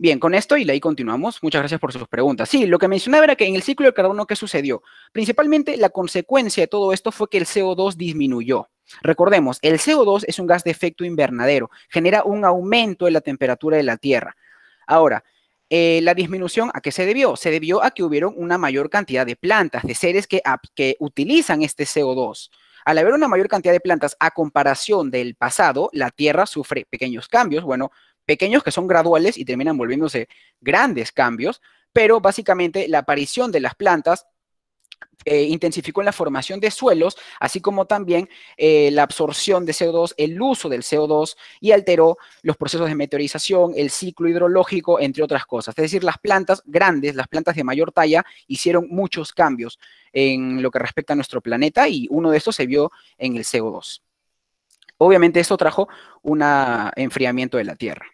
S1: Bien, con esto y ahí continuamos. Muchas gracias por sus preguntas. Sí, lo que mencionaba era que en el ciclo del carbono, ¿qué sucedió? Principalmente la consecuencia de todo esto fue que el CO2 disminuyó. Recordemos, el CO2 es un gas de efecto invernadero, genera un aumento en la temperatura de la Tierra. Ahora, eh, la disminución, ¿a qué se debió? Se debió a que hubieron una mayor cantidad de plantas, de seres que, que utilizan este CO2. Al haber una mayor cantidad de plantas a comparación del pasado, la Tierra sufre pequeños cambios. Bueno, pequeños que son graduales y terminan volviéndose grandes cambios, pero básicamente la aparición de las plantas eh, intensificó en la formación de suelos, así como también eh, la absorción de CO2, el uso del CO2 y alteró los procesos de meteorización, el ciclo hidrológico, entre otras cosas. Es decir, las plantas grandes, las plantas de mayor talla, hicieron muchos cambios en lo que respecta a nuestro planeta y uno de estos se vio en el CO2. Obviamente esto trajo un enfriamiento de la Tierra.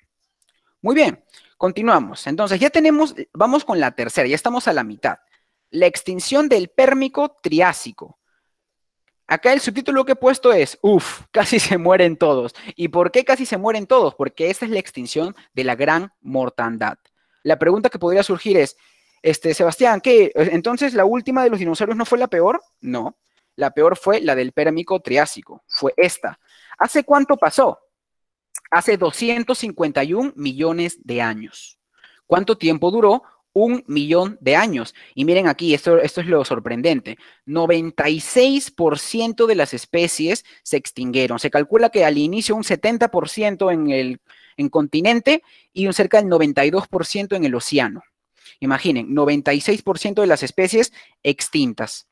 S1: Muy bien, continuamos. Entonces ya tenemos, vamos con la tercera, ya estamos a la mitad. La extinción del pérmico triásico. Acá el subtítulo que he puesto es, uff, casi se mueren todos. ¿Y por qué casi se mueren todos? Porque esta es la extinción de la gran mortandad. La pregunta que podría surgir es, este, Sebastián, ¿qué? Entonces la última de los dinosaurios no fue la peor? No, la peor fue la del pérmico triásico, fue esta. ¿Hace cuánto pasó? Hace 251 millones de años. ¿Cuánto tiempo duró? Un millón de años. Y miren aquí, esto, esto es lo sorprendente. 96% de las especies se extinguieron. Se calcula que al inicio un 70% en el continente y un cerca del 92% en el océano. Imaginen, 96% de las especies extintas.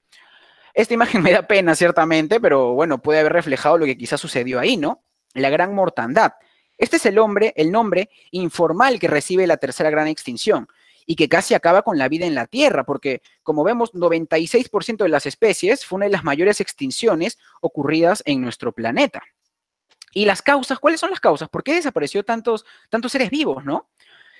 S1: Esta imagen me da pena, ciertamente, pero bueno, puede haber reflejado lo que quizás sucedió ahí, ¿no? La gran mortandad. Este es el hombre, el nombre informal que recibe la tercera gran extinción y que casi acaba con la vida en la Tierra, porque como vemos, 96% de las especies fue una de las mayores extinciones ocurridas en nuestro planeta. ¿Y las causas? ¿Cuáles son las causas? ¿Por qué desapareció tantos, tantos seres vivos, no?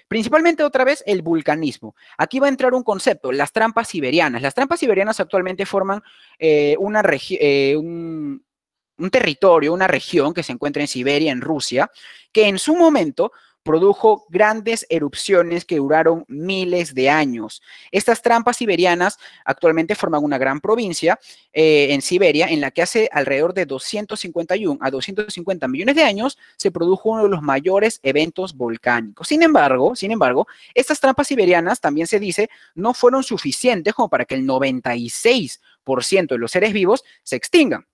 S1: Principalmente otra vez el vulcanismo. Aquí va a entrar un concepto, las trampas siberianas. Las trampas siberianas actualmente forman eh, una eh, un territorio, una región que se encuentra en Siberia, en Rusia, que en su momento produjo grandes erupciones que duraron miles de años. Estas trampas siberianas actualmente forman una gran provincia eh, en Siberia en la que hace alrededor de 251 a 250 millones de años se produjo uno de los mayores eventos volcánicos. Sin embargo, sin embargo, estas trampas siberianas también se dice no fueron suficientes como para que el 96% de los seres vivos se extingan.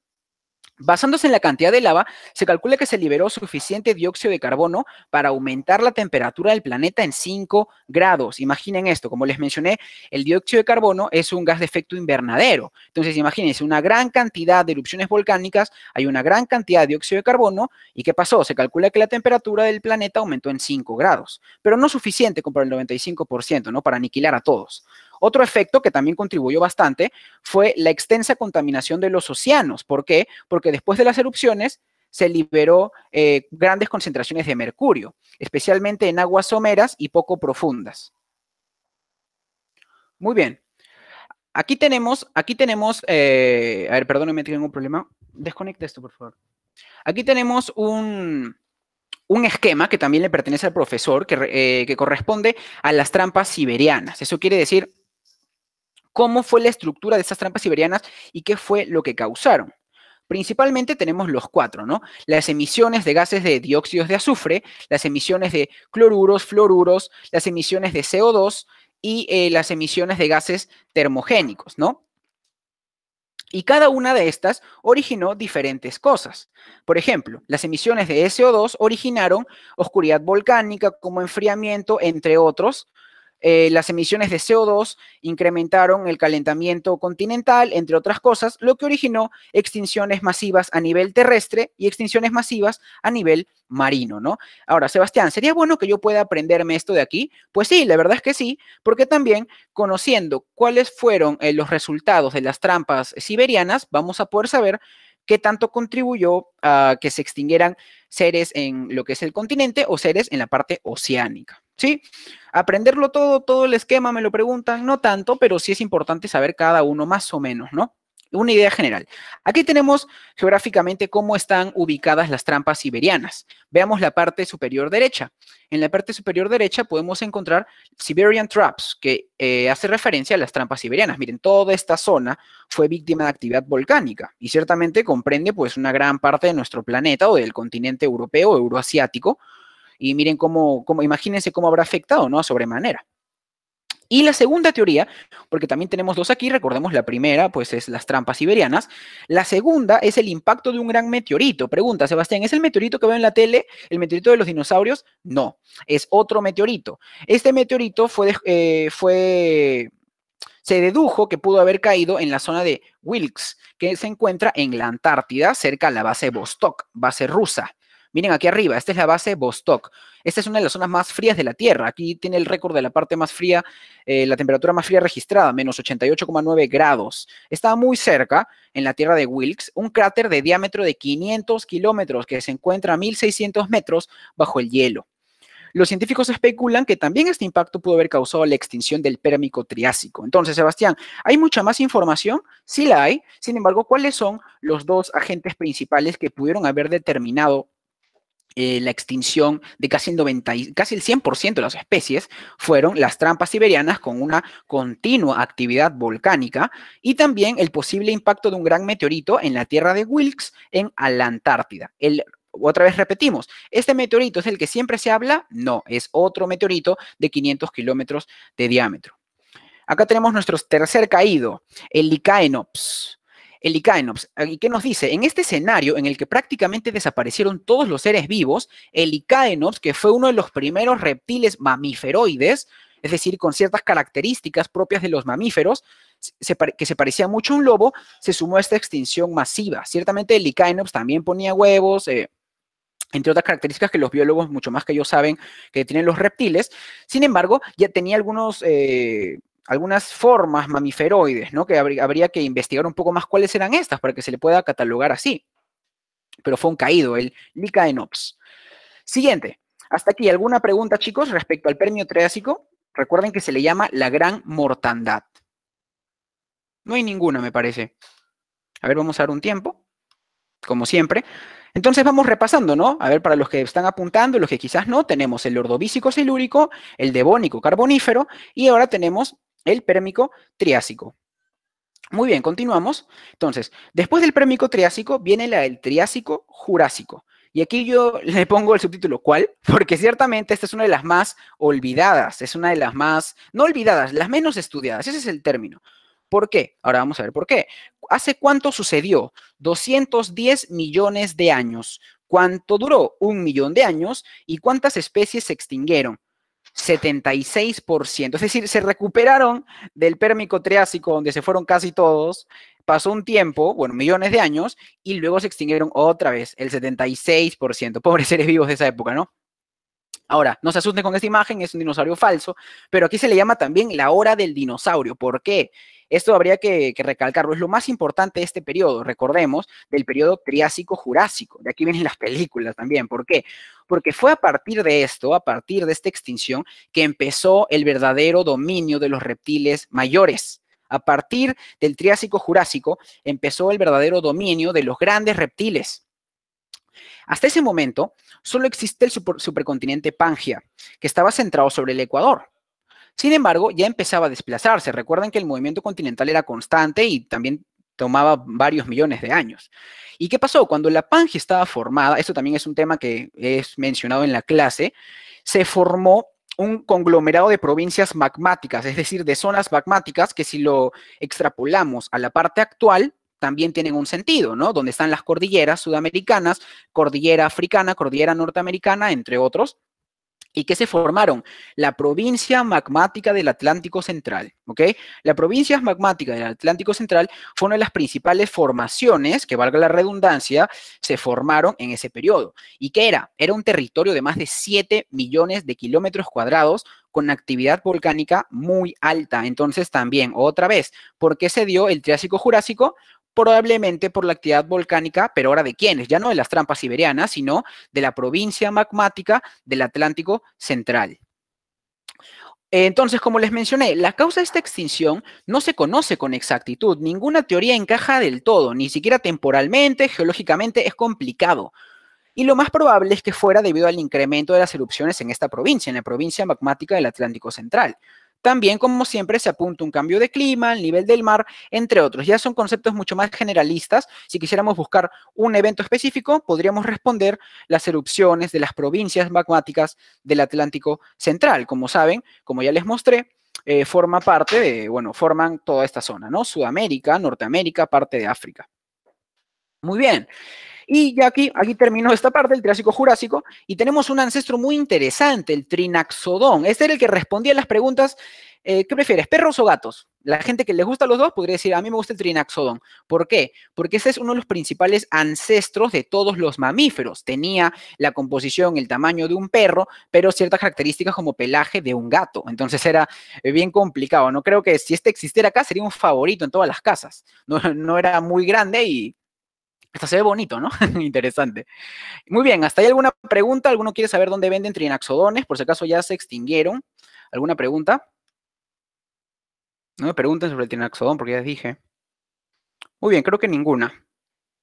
S1: Basándose en la cantidad de lava, se calcula que se liberó suficiente dióxido de carbono para aumentar la temperatura del planeta en 5 grados. Imaginen esto, como les mencioné, el dióxido de carbono es un gas de efecto invernadero. Entonces, imagínense, una gran cantidad de erupciones volcánicas, hay una gran cantidad de dióxido de carbono, ¿y qué pasó? Se calcula que la temperatura del planeta aumentó en 5 grados, pero no suficiente como para el 95%, ¿no? Para aniquilar a todos. Otro efecto que también contribuyó bastante fue la extensa contaminación de los océanos. ¿Por qué? Porque después de las erupciones se liberó eh, grandes concentraciones de mercurio, especialmente en aguas someras y poco profundas. Muy bien. Aquí tenemos, aquí tenemos, eh, a ver, perdónenme, tengo un problema. Desconecte esto, por favor. Aquí tenemos un, esquema que también le pertenece al profesor, que, eh, que corresponde a las trampas siberianas. Eso quiere decir cómo fue la estructura de esas trampas siberianas y qué fue lo que causaron. Principalmente tenemos los cuatro, ¿no? Las emisiones de gases de dióxidos de azufre, las emisiones de cloruros, fluoruros, las emisiones de CO2 y eh, las emisiones de gases termogénicos, ¿no? Y cada una de estas originó diferentes cosas. Por ejemplo, las emisiones de SO2 originaron oscuridad volcánica como enfriamiento, entre otros, eh, las emisiones de CO2 incrementaron el calentamiento continental, entre otras cosas, lo que originó extinciones masivas a nivel terrestre y extinciones masivas a nivel marino, ¿no? Ahora, Sebastián, ¿sería bueno que yo pueda aprenderme esto de aquí? Pues sí, la verdad es que sí, porque también conociendo cuáles fueron eh, los resultados de las trampas siberianas, vamos a poder saber qué tanto contribuyó a que se extinguieran seres en lo que es el continente o seres en la parte oceánica. ¿sí? Aprenderlo todo, todo el esquema, me lo preguntan, no tanto, pero sí es importante saber cada uno más o menos, ¿no? Una idea general. Aquí tenemos geográficamente cómo están ubicadas las trampas siberianas. Veamos la parte superior derecha. En la parte superior derecha podemos encontrar Siberian Traps, que eh, hace referencia a las trampas siberianas. Miren, toda esta zona fue víctima de actividad volcánica y ciertamente comprende pues una gran parte de nuestro planeta o del continente europeo o euroasiático, y miren cómo, cómo imagínense cómo habrá afectado, ¿no? A sobremanera. Y la segunda teoría, porque también tenemos dos aquí, recordemos la primera, pues es las trampas siberianas. La segunda es el impacto de un gran meteorito. Pregunta, Sebastián, ¿es el meteorito que veo en la tele el meteorito de los dinosaurios? No, es otro meteorito. Este meteorito fue, eh, fue se dedujo que pudo haber caído en la zona de Wilkes, que se encuentra en la Antártida, cerca a la base Vostok, base rusa. Miren aquí arriba, esta es la base Vostok. Esta es una de las zonas más frías de la Tierra. Aquí tiene el récord de la parte más fría, eh, la temperatura más fría registrada, menos 88,9 grados. Está muy cerca, en la Tierra de Wilkes, un cráter de diámetro de 500 kilómetros que se encuentra a 1.600 metros bajo el hielo. Los científicos especulan que también este impacto pudo haber causado la extinción del pérmico triásico. Entonces, Sebastián, ¿hay mucha más información? Sí la hay. Sin embargo, ¿cuáles son los dos agentes principales que pudieron haber determinado eh, la extinción de casi el, 90, casi el 100% de las especies fueron las trampas siberianas con una continua actividad volcánica y también el posible impacto de un gran meteorito en la Tierra de Wilkes en la Antártida. El, otra vez repetimos, ¿este meteorito es el que siempre se habla? No, es otro meteorito de 500 kilómetros de diámetro. Acá tenemos nuestro tercer caído, el Lycaenops el ICAENOPS, ¿qué nos dice, en este escenario en el que prácticamente desaparecieron todos los seres vivos, el ICAENOPS, que fue uno de los primeros reptiles mamíferoides, es decir, con ciertas características propias de los mamíferos, que se parecía mucho a un lobo, se sumó a esta extinción masiva. Ciertamente el Icaenops también ponía huevos, eh, entre otras características que los biólogos, mucho más que ellos saben, que tienen los reptiles. Sin embargo, ya tenía algunos... Eh, algunas formas mamíferoides, ¿no? Que habría que investigar un poco más cuáles eran estas para que se le pueda catalogar así. Pero fue un caído, el Lycaenops. Siguiente. Hasta aquí, ¿alguna pregunta, chicos, respecto al Permio Triásico? Recuerden que se le llama la gran mortandad. No hay ninguna, me parece. A ver, vamos a dar un tiempo, como siempre. Entonces vamos repasando, ¿no? A ver, para los que están apuntando, los que quizás no, tenemos el ordovícico silúrico, el devónico carbonífero, y ahora tenemos el pérmico triásico. Muy bien, continuamos. Entonces, después del pérmico triásico viene la del triásico jurásico. Y aquí yo le pongo el subtítulo ¿cuál? Porque ciertamente esta es una de las más olvidadas, es una de las más, no olvidadas, las menos estudiadas, ese es el término. ¿Por qué? Ahora vamos a ver por qué. ¿Hace cuánto sucedió? 210 millones de años. ¿Cuánto duró? Un millón de años. ¿Y cuántas especies se extinguieron? 76%. Es decir, se recuperaron del pérmico triásico, donde se fueron casi todos, pasó un tiempo, bueno, millones de años, y luego se extinguieron otra vez, el 76%. Pobres seres vivos de esa época, ¿no? Ahora, no se asusten con esta imagen, es un dinosaurio falso, pero aquí se le llama también la hora del dinosaurio. ¿Por qué? Esto habría que, recalcarlo, es lo más importante de este periodo, recordemos, del periodo Triásico-Jurásico. De aquí vienen las películas también. ¿Por qué? Porque fue a partir de esto, a partir de esta extinción, que empezó el verdadero dominio de los reptiles mayores. A partir del Triásico-Jurásico empezó el verdadero dominio de los grandes reptiles. Hasta ese momento, solo existe el supercontinente Pangia, que estaba centrado sobre el Ecuador. Sin embargo, ya empezaba a desplazarse. Recuerden que el movimiento continental era constante y también tomaba varios millones de años. ¿Y qué pasó? Cuando la Pange estaba formada, esto también es un tema que es mencionado en la clase, se formó un conglomerado de provincias magmáticas, es decir, de zonas magmáticas que si lo extrapolamos a la parte actual, también tienen un sentido, ¿no? Donde están las cordilleras sudamericanas, cordillera africana, cordillera norteamericana, entre otros. ¿Y qué se formaron? La provincia magmática del Atlántico Central, ¿ok? La provincia magmática del Atlántico Central fue una de las principales formaciones, que valga la redundancia, se formaron en ese periodo. ¿Y qué era? Era un territorio de más de 7 millones de kilómetros cuadrados con actividad volcánica muy alta. Entonces también, otra vez, ¿por qué se dio el Triásico Jurásico? probablemente por la actividad volcánica, pero ahora de quiénes, ya no de las trampas siberianas, sino de la provincia magmática del Atlántico Central. Entonces, como les mencioné, la causa de esta extinción no se conoce con exactitud, ninguna teoría encaja del todo, ni siquiera temporalmente, geológicamente, es complicado. Y lo más probable es que fuera debido al incremento de las erupciones en esta provincia, en la provincia magmática del Atlántico Central. También, como siempre, se apunta un cambio de clima, el nivel del mar, entre otros. Ya son conceptos mucho más generalistas. Si quisiéramos buscar un evento específico, podríamos responder las erupciones de las provincias magmáticas del Atlántico Central. Como saben, como ya les mostré, eh, forma parte de, bueno, forman toda esta zona, ¿no? Sudamérica, Norteamérica, parte de África. Muy bien. Y ya aquí, aquí terminó esta parte, el Triásico Jurásico, y tenemos un ancestro muy interesante, el Trinaxodón. Este era el que respondía a las preguntas, eh, ¿qué prefieres, perros o gatos? La gente que les gusta a los dos podría decir, a mí me gusta el Trinaxodón. ¿Por qué? Porque ese es uno de los principales ancestros de todos los mamíferos. Tenía la composición, el tamaño de un perro, pero ciertas características como pelaje de un gato. Entonces era eh, bien complicado. No creo que si este existiera acá sería un favorito en todas las casas. no era muy grande y hasta se ve bonito, ¿no? Interesante. Muy bien, ¿hasta hay alguna pregunta? ¿Alguno quiere saber dónde venden trinaxodones? Por si acaso ya se extinguieron. ¿Alguna pregunta? No me pregunten sobre el trinaxodón porque ya les dije. Muy bien, creo que ninguna.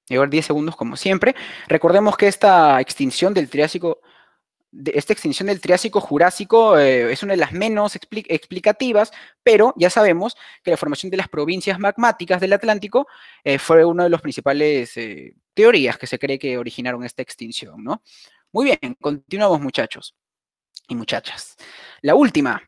S1: Llevar 10 segundos como siempre. Recordemos que esta extinción del Triásico esta extinción del Triásico-Jurásico eh, es una de las menos explicativas, pero ya sabemos que la formación de las provincias magmáticas del Atlántico eh, fue una de las principales eh, teorías que se cree que originaron esta extinción, ¿no? Muy bien, continuamos muchachos y muchachas. La última,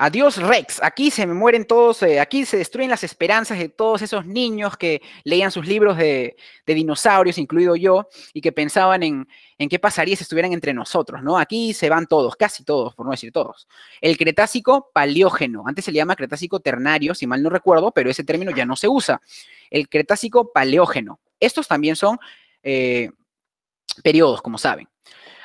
S1: Adiós Rex, aquí se me mueren todos, eh, aquí se destruyen las esperanzas de todos esos niños que leían sus libros de, dinosaurios, incluido yo, y que pensaban en, qué pasaría si estuvieran entre nosotros, ¿no? Aquí se van todos, casi todos, por no decir todos. El Cretácico Paleógeno, antes se le llama Cretácico Ternario, si mal no recuerdo, pero ese término ya no se usa. El Cretácico Paleógeno. Estos también son eh, periodos, como saben.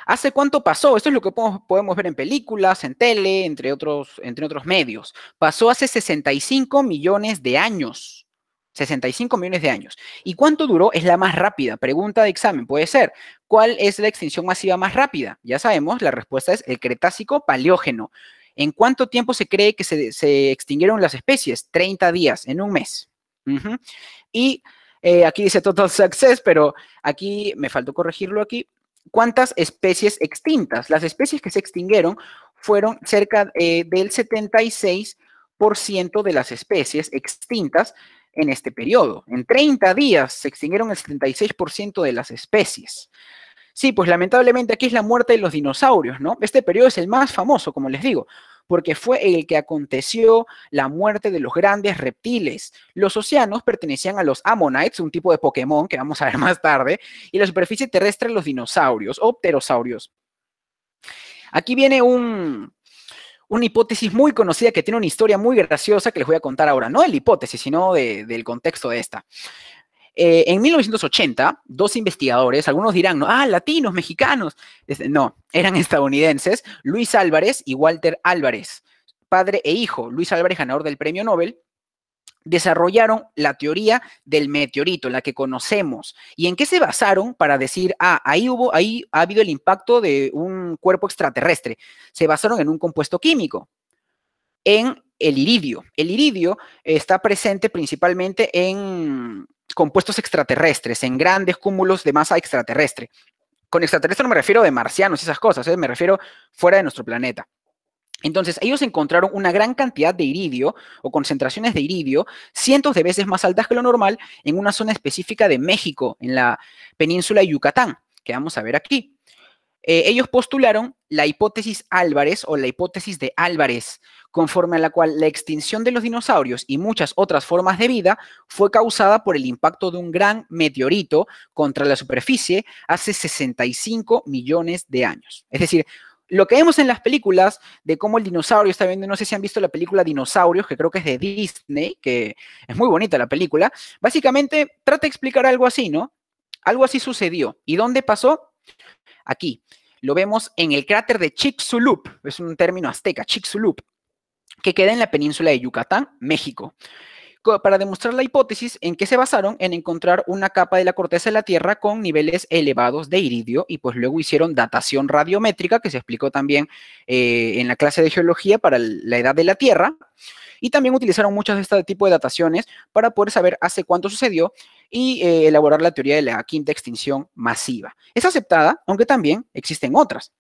S1: ¿Hace cuánto pasó? Esto es lo que podemos, ver en películas, en tele, entre otros, medios. Pasó hace 65 millones de años. 65 millones de años. ¿Y cuánto duró? Es la más rápida. Pregunta de examen, puede ser. ¿Cuál es la extinción masiva más rápida? Ya sabemos, la respuesta es el Cretácico Paleógeno. ¿En cuánto tiempo se cree que se, extinguieron las especies? 30 días, en un mes. Y eh, aquí dice Total Success, pero aquí me faltó corregirlo aquí cuántas especies extintas. Las especies que se extinguieron fueron cerca eh, del 76% de las especies extintas en este periodo. En 30 días se extinguieron el 76% de las especies. Sí, pues lamentablemente aquí es la muerte de los dinosaurios, ¿no? Este periodo es el más famoso, como les digo, porque fue el que aconteció la muerte de los grandes reptiles. Los océanos pertenecían a los Ammonites, un tipo de Pokémon que vamos a ver más tarde, y la superficie terrestre los dinosaurios o pterosaurios. Aquí viene una hipótesis muy conocida que tiene una historia muy graciosa que les voy a contar ahora, no de la hipótesis, sino del contexto de esta. Eh, en 1980, dos investigadores, algunos dirán, ah, latinos, mexicanos. No, eran estadounidenses, Luis Álvarez y Walter Álvarez, padre e hijo. Luis Álvarez, ganador del premio Nobel, desarrollaron la teoría del meteorito, la que conocemos. ¿Y en qué se basaron para decir, ah, ahí hubo, ahí ha habido el impacto de un cuerpo extraterrestre? Se basaron en un compuesto químico, en el iridio. El iridio eh, está presente principalmente en compuestos extraterrestres, en grandes cúmulos de masa extraterrestre. Con extraterrestre no me refiero de marcianos y esas cosas, ¿eh? me refiero fuera de nuestro planeta. Entonces, ellos encontraron una gran cantidad de iridio o concentraciones de iridio, cientos de veces más altas que lo normal, en una zona específica de México, en la península de Yucatán, que vamos a ver aquí. Eh, ellos postularon la hipótesis Álvarez o la hipótesis de Álvarez, conforme a la cual la extinción de los dinosaurios y muchas otras formas de vida fue causada por el impacto de un gran meteorito contra la superficie hace 65 millones de años. Es decir, lo que vemos en las películas de cómo el dinosaurio está viendo, no sé si han visto la película Dinosaurios, que creo que es de Disney, que es muy bonita la película, básicamente trata de explicar algo así, ¿no? Algo así sucedió. ¿Y dónde pasó? aquí. Lo vemos en el cráter de Chicxulub, es un término azteca, Chicxulub, que queda en la península de Yucatán, México para demostrar la hipótesis en que se basaron en encontrar una capa de la corteza de la Tierra con niveles elevados de iridio y pues luego hicieron datación radiométrica que se explicó también eh, en la clase de geología para la edad de la Tierra y también utilizaron muchos de este tipo de dataciones para poder saber hace cuánto sucedió y eh, elaborar la teoría de la quinta extinción masiva. Es aceptada, aunque también existen otras.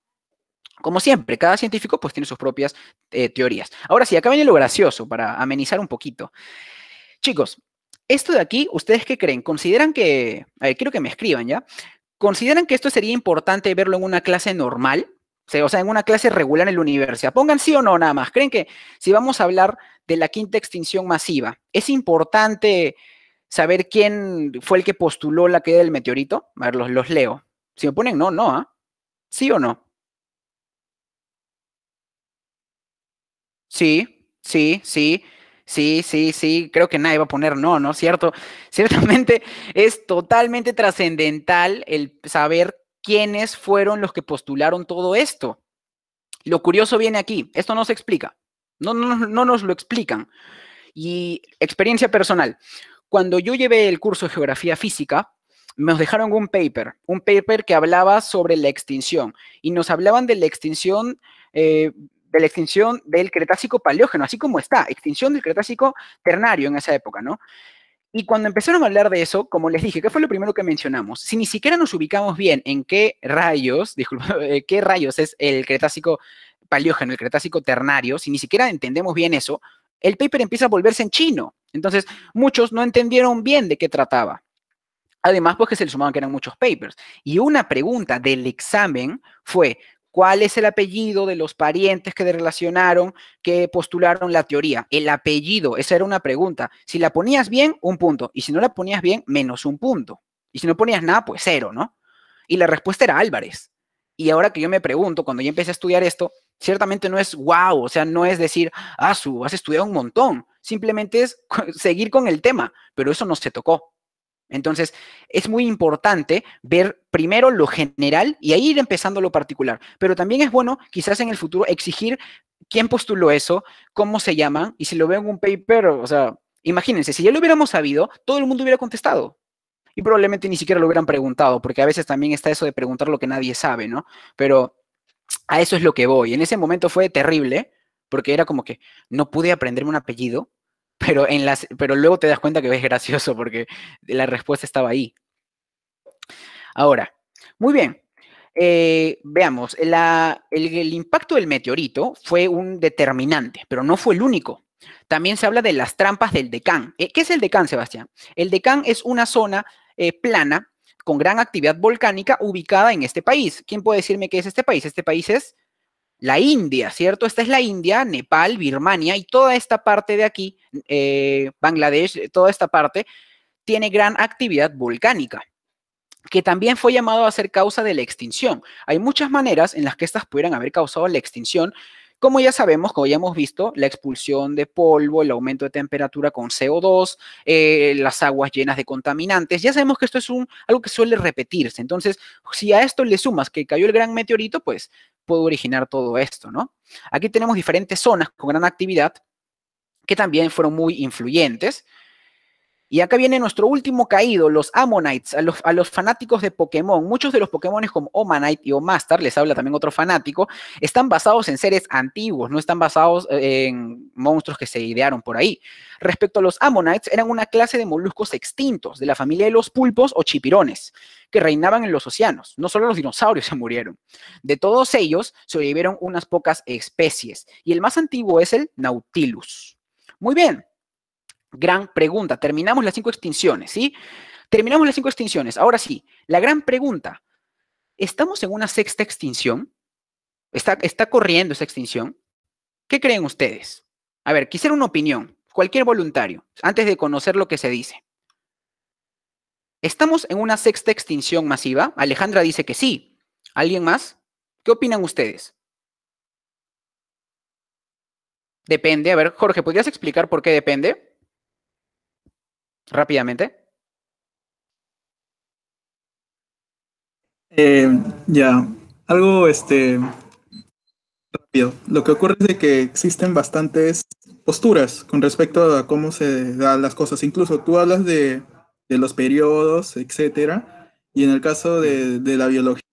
S1: Como siempre, cada científico pues tiene sus propias eh, teorías. Ahora sí, acá viene lo gracioso para amenizar un poquito. Chicos, esto de aquí, ¿ustedes qué creen? ¿Consideran que, quiero que me escriban ya, ¿consideran que esto sería importante verlo en una clase normal? O sea, en una clase regular en el universo. Pongan sí o no nada más. ¿Creen que si vamos a hablar de la quinta extinción masiva, es importante saber quién fue el que postuló la caída del meteorito. A ver, los, leo. Si me ponen no, no, ¿ah? ¿Sí o no? Sí, sí, sí, sí, sí, sí. Creo que nadie va a poner no, ¿no? ¿Cierto? Ciertamente es totalmente trascendental el saber quiénes fueron los que postularon todo esto. Lo curioso viene aquí. Esto no se explica. no, no nos lo explican. Y experiencia personal. Cuando yo llevé el curso de geografía física, nos dejaron un paper, un paper que hablaba sobre la extinción y nos hablaban de la extinción, eh, de la extinción del Cretácico Paleógeno, así como está, extinción del Cretácico Ternario en esa época, ¿no? Y cuando empezaron a hablar de eso, como les dije, ¿qué fue lo primero que mencionamos? Si ni siquiera nos ubicamos bien en qué rayos, disculpen, eh, qué rayos es el Cretácico Paleógeno, el Cretácico Ternario, si ni siquiera entendemos bien eso, el paper empieza a volverse en chino. Entonces, muchos no entendieron bien de qué trataba. Además, pues que se le sumaban que eran muchos papers. Y una pregunta del examen fue, ¿cuál es el apellido de los parientes que relacionaron, que postularon la teoría? El apellido, esa era una pregunta. Si la ponías bien, un punto. Y si no la ponías bien, menos un punto. Y si no ponías nada, pues cero, ¿no? Y la respuesta era Álvarez. Y ahora que yo me pregunto, cuando yo empecé a estudiar esto, ciertamente no es wow, o sea, no es decir, ah, su, has estudiado un montón, simplemente es seguir con el tema, pero eso no se tocó. Entonces, es muy importante ver primero lo general y ahí ir empezando lo particular. Pero también es bueno, quizás en el futuro, exigir quién postuló eso, cómo se llaman, y si lo veo en un paper, o sea, imagínense, si ya lo hubiéramos sabido, todo el mundo hubiera contestado. Y probablemente ni siquiera lo hubieran preguntado, porque a veces también está eso de preguntar lo que nadie sabe, ¿no? Pero a eso es lo que voy. En ese momento fue terrible, porque era como que no pude aprenderme un apellido, pero, en las, pero luego te das cuenta que es gracioso, porque la respuesta estaba ahí. Ahora, muy bien. Eh, veamos, el, impacto del meteorito fue un determinante, pero no fue el único. También se habla de las trampas del Decán. Eh, ¿Qué es el Decán, Sebastián? El Decán es una zona eh, plana con gran actividad volcánica ubicada en este país. ¿Quién puede decirme qué es este país? Este país es la India, ¿cierto? Esta es la India, Nepal, Birmania y toda esta parte de aquí, eh, Bangladesh, eh, toda esta parte, tiene gran actividad volcánica que también fue llamado a ser causa de la extinción. Hay muchas maneras en las que estas pudieran haber causado la extinción, como ya sabemos, como ya hemos visto, la expulsión de polvo, el aumento de temperatura con CO2, eh, las aguas llenas de contaminantes, ya sabemos que esto es algo que suele repetirse. Entonces, si a esto le sumas que cayó el gran meteorito, pues puede originar todo esto, ¿no? Aquí tenemos diferentes zonas con gran actividad que también fueron muy influyentes. Y acá viene nuestro último caído, los Ammonites, a los, fanáticos de Pokémon. Muchos de los Pokémon como Omanite y Omaster, les habla también otro fanático, están basados en seres antiguos, no están basados eh, en monstruos que se idearon por ahí. Respecto a los Ammonites, eran una clase de moluscos extintos, de la familia de los pulpos o chipirones, que reinaban en los océanos. No solo los dinosaurios se murieron. De todos ellos sobrevivieron unas pocas especies, y el más antiguo es el Nautilus. Muy bien, Gran pregunta. Terminamos las cinco extinciones, ¿sí? Terminamos las cinco extinciones. Ahora sí, la gran pregunta. ¿Estamos en una sexta extinción? ¿Está, está corriendo esa extinción? ¿Qué creen ustedes? A ver, quisiera una opinión, cualquier voluntario, antes de conocer lo que se dice. ¿Estamos en una sexta extinción masiva? Alejandra dice que sí. ¿Alguien más? ¿Qué opinan ustedes? Depende. A ver, Jorge, ¿podrías explicar por qué depende? rápidamente.
S2: Eh, ya, algo este rápido. Lo que ocurre es de que existen bastantes posturas con respecto a cómo se dan las cosas. Incluso tú hablas de, los periodos, etcétera, y en el caso de, la biología,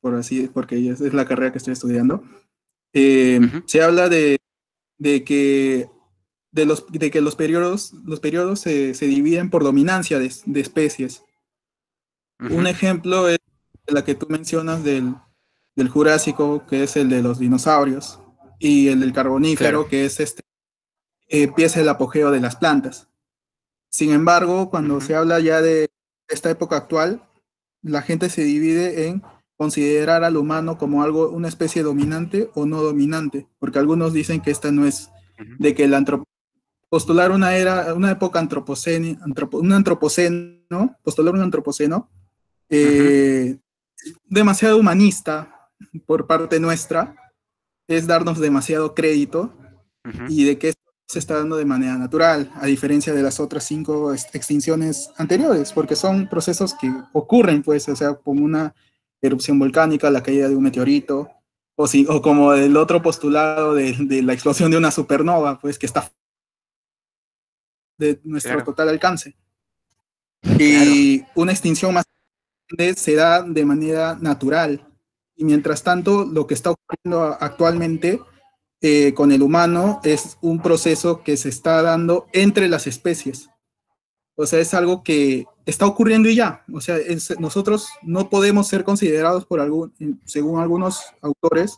S2: por así, porque es, la carrera que estoy estudiando, eh, se habla de, de que de, los, de que los periodos, los periodos se, dividen por dominancia de, especies. Un ejemplo es la que tú mencionas del, Jurásico, que es el de los dinosaurios, y el del Carbonífero, que es este, empieza eh, el apogeo de las plantas. Sin embargo, cuando se habla ya de esta época actual, la gente se divide en considerar al humano como algo, una especie dominante o no dominante, porque algunos dicen que esta no es, de que el postular una era, una época antropocénica, antropo, un antropoceno, postular un antropoceno, eh, demasiado humanista por parte nuestra, es darnos demasiado crédito y de que se está dando de manera natural, a diferencia de las otras cinco extinciones anteriores, porque son procesos que ocurren, pues, o sea, como una erupción volcánica, la caída de un meteorito, o, o como el otro postulado de, la explosión de una supernova, pues, que está de nuestro total alcance. Y una extinción más grande se da de manera natural. Y mientras tanto, lo que está ocurriendo actualmente eh, con el humano es un proceso que se está dando entre las especies. O sea, es algo que está ocurriendo y ya. O sea, nosotros no podemos ser considerados por algún, según algunos autores,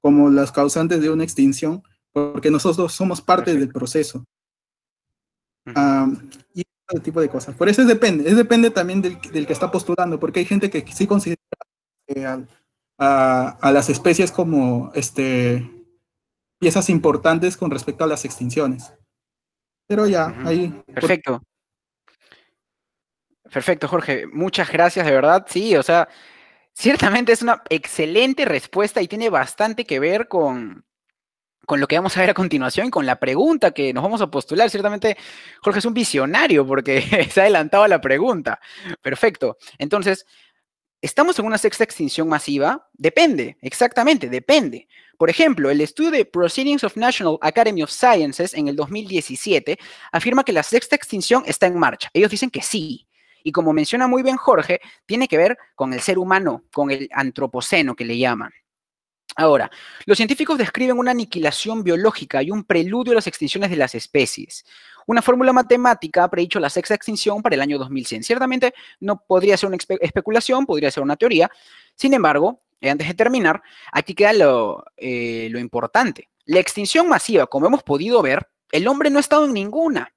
S2: como las causantes de una extinción, porque nosotros somos parte del proceso y ese tipo de cosas. Por eso depende, es depende también del, que está postulando, porque hay gente que sí considera eh, a, las especies como este, piezas importantes con respecto a las extinciones. Pero ya, ahí. Perfecto. Perfecto, Jorge.
S1: Muchas gracias, de verdad. Sí, o sea, ciertamente es una excelente respuesta y tiene bastante que ver con, con lo que vamos a ver a continuación, con la pregunta que nos vamos a postular. Ciertamente, Jorge es un visionario porque se ha adelantado a la pregunta. Perfecto. Entonces, ¿estamos en una sexta extinción masiva? Depende, exactamente, depende. Por ejemplo, el estudio de Proceedings of National Academy of Sciences en el 2017 afirma que la sexta extinción está en marcha. Ellos dicen que sí. Y como menciona muy bien Jorge, tiene que ver con el ser humano, con el antropoceno que le llaman. Ahora, los científicos describen una aniquilación biológica y un preludio a las extinciones de las especies. Una fórmula matemática ha predicho la sexta extinción para el año 2100. Ciertamente no podría ser una especulación, podría ser una teoría. Sin embargo, eh, antes de terminar, aquí queda lo, eh, lo importante. La extinción masiva, como hemos podido ver, el hombre no ha estado en ninguna.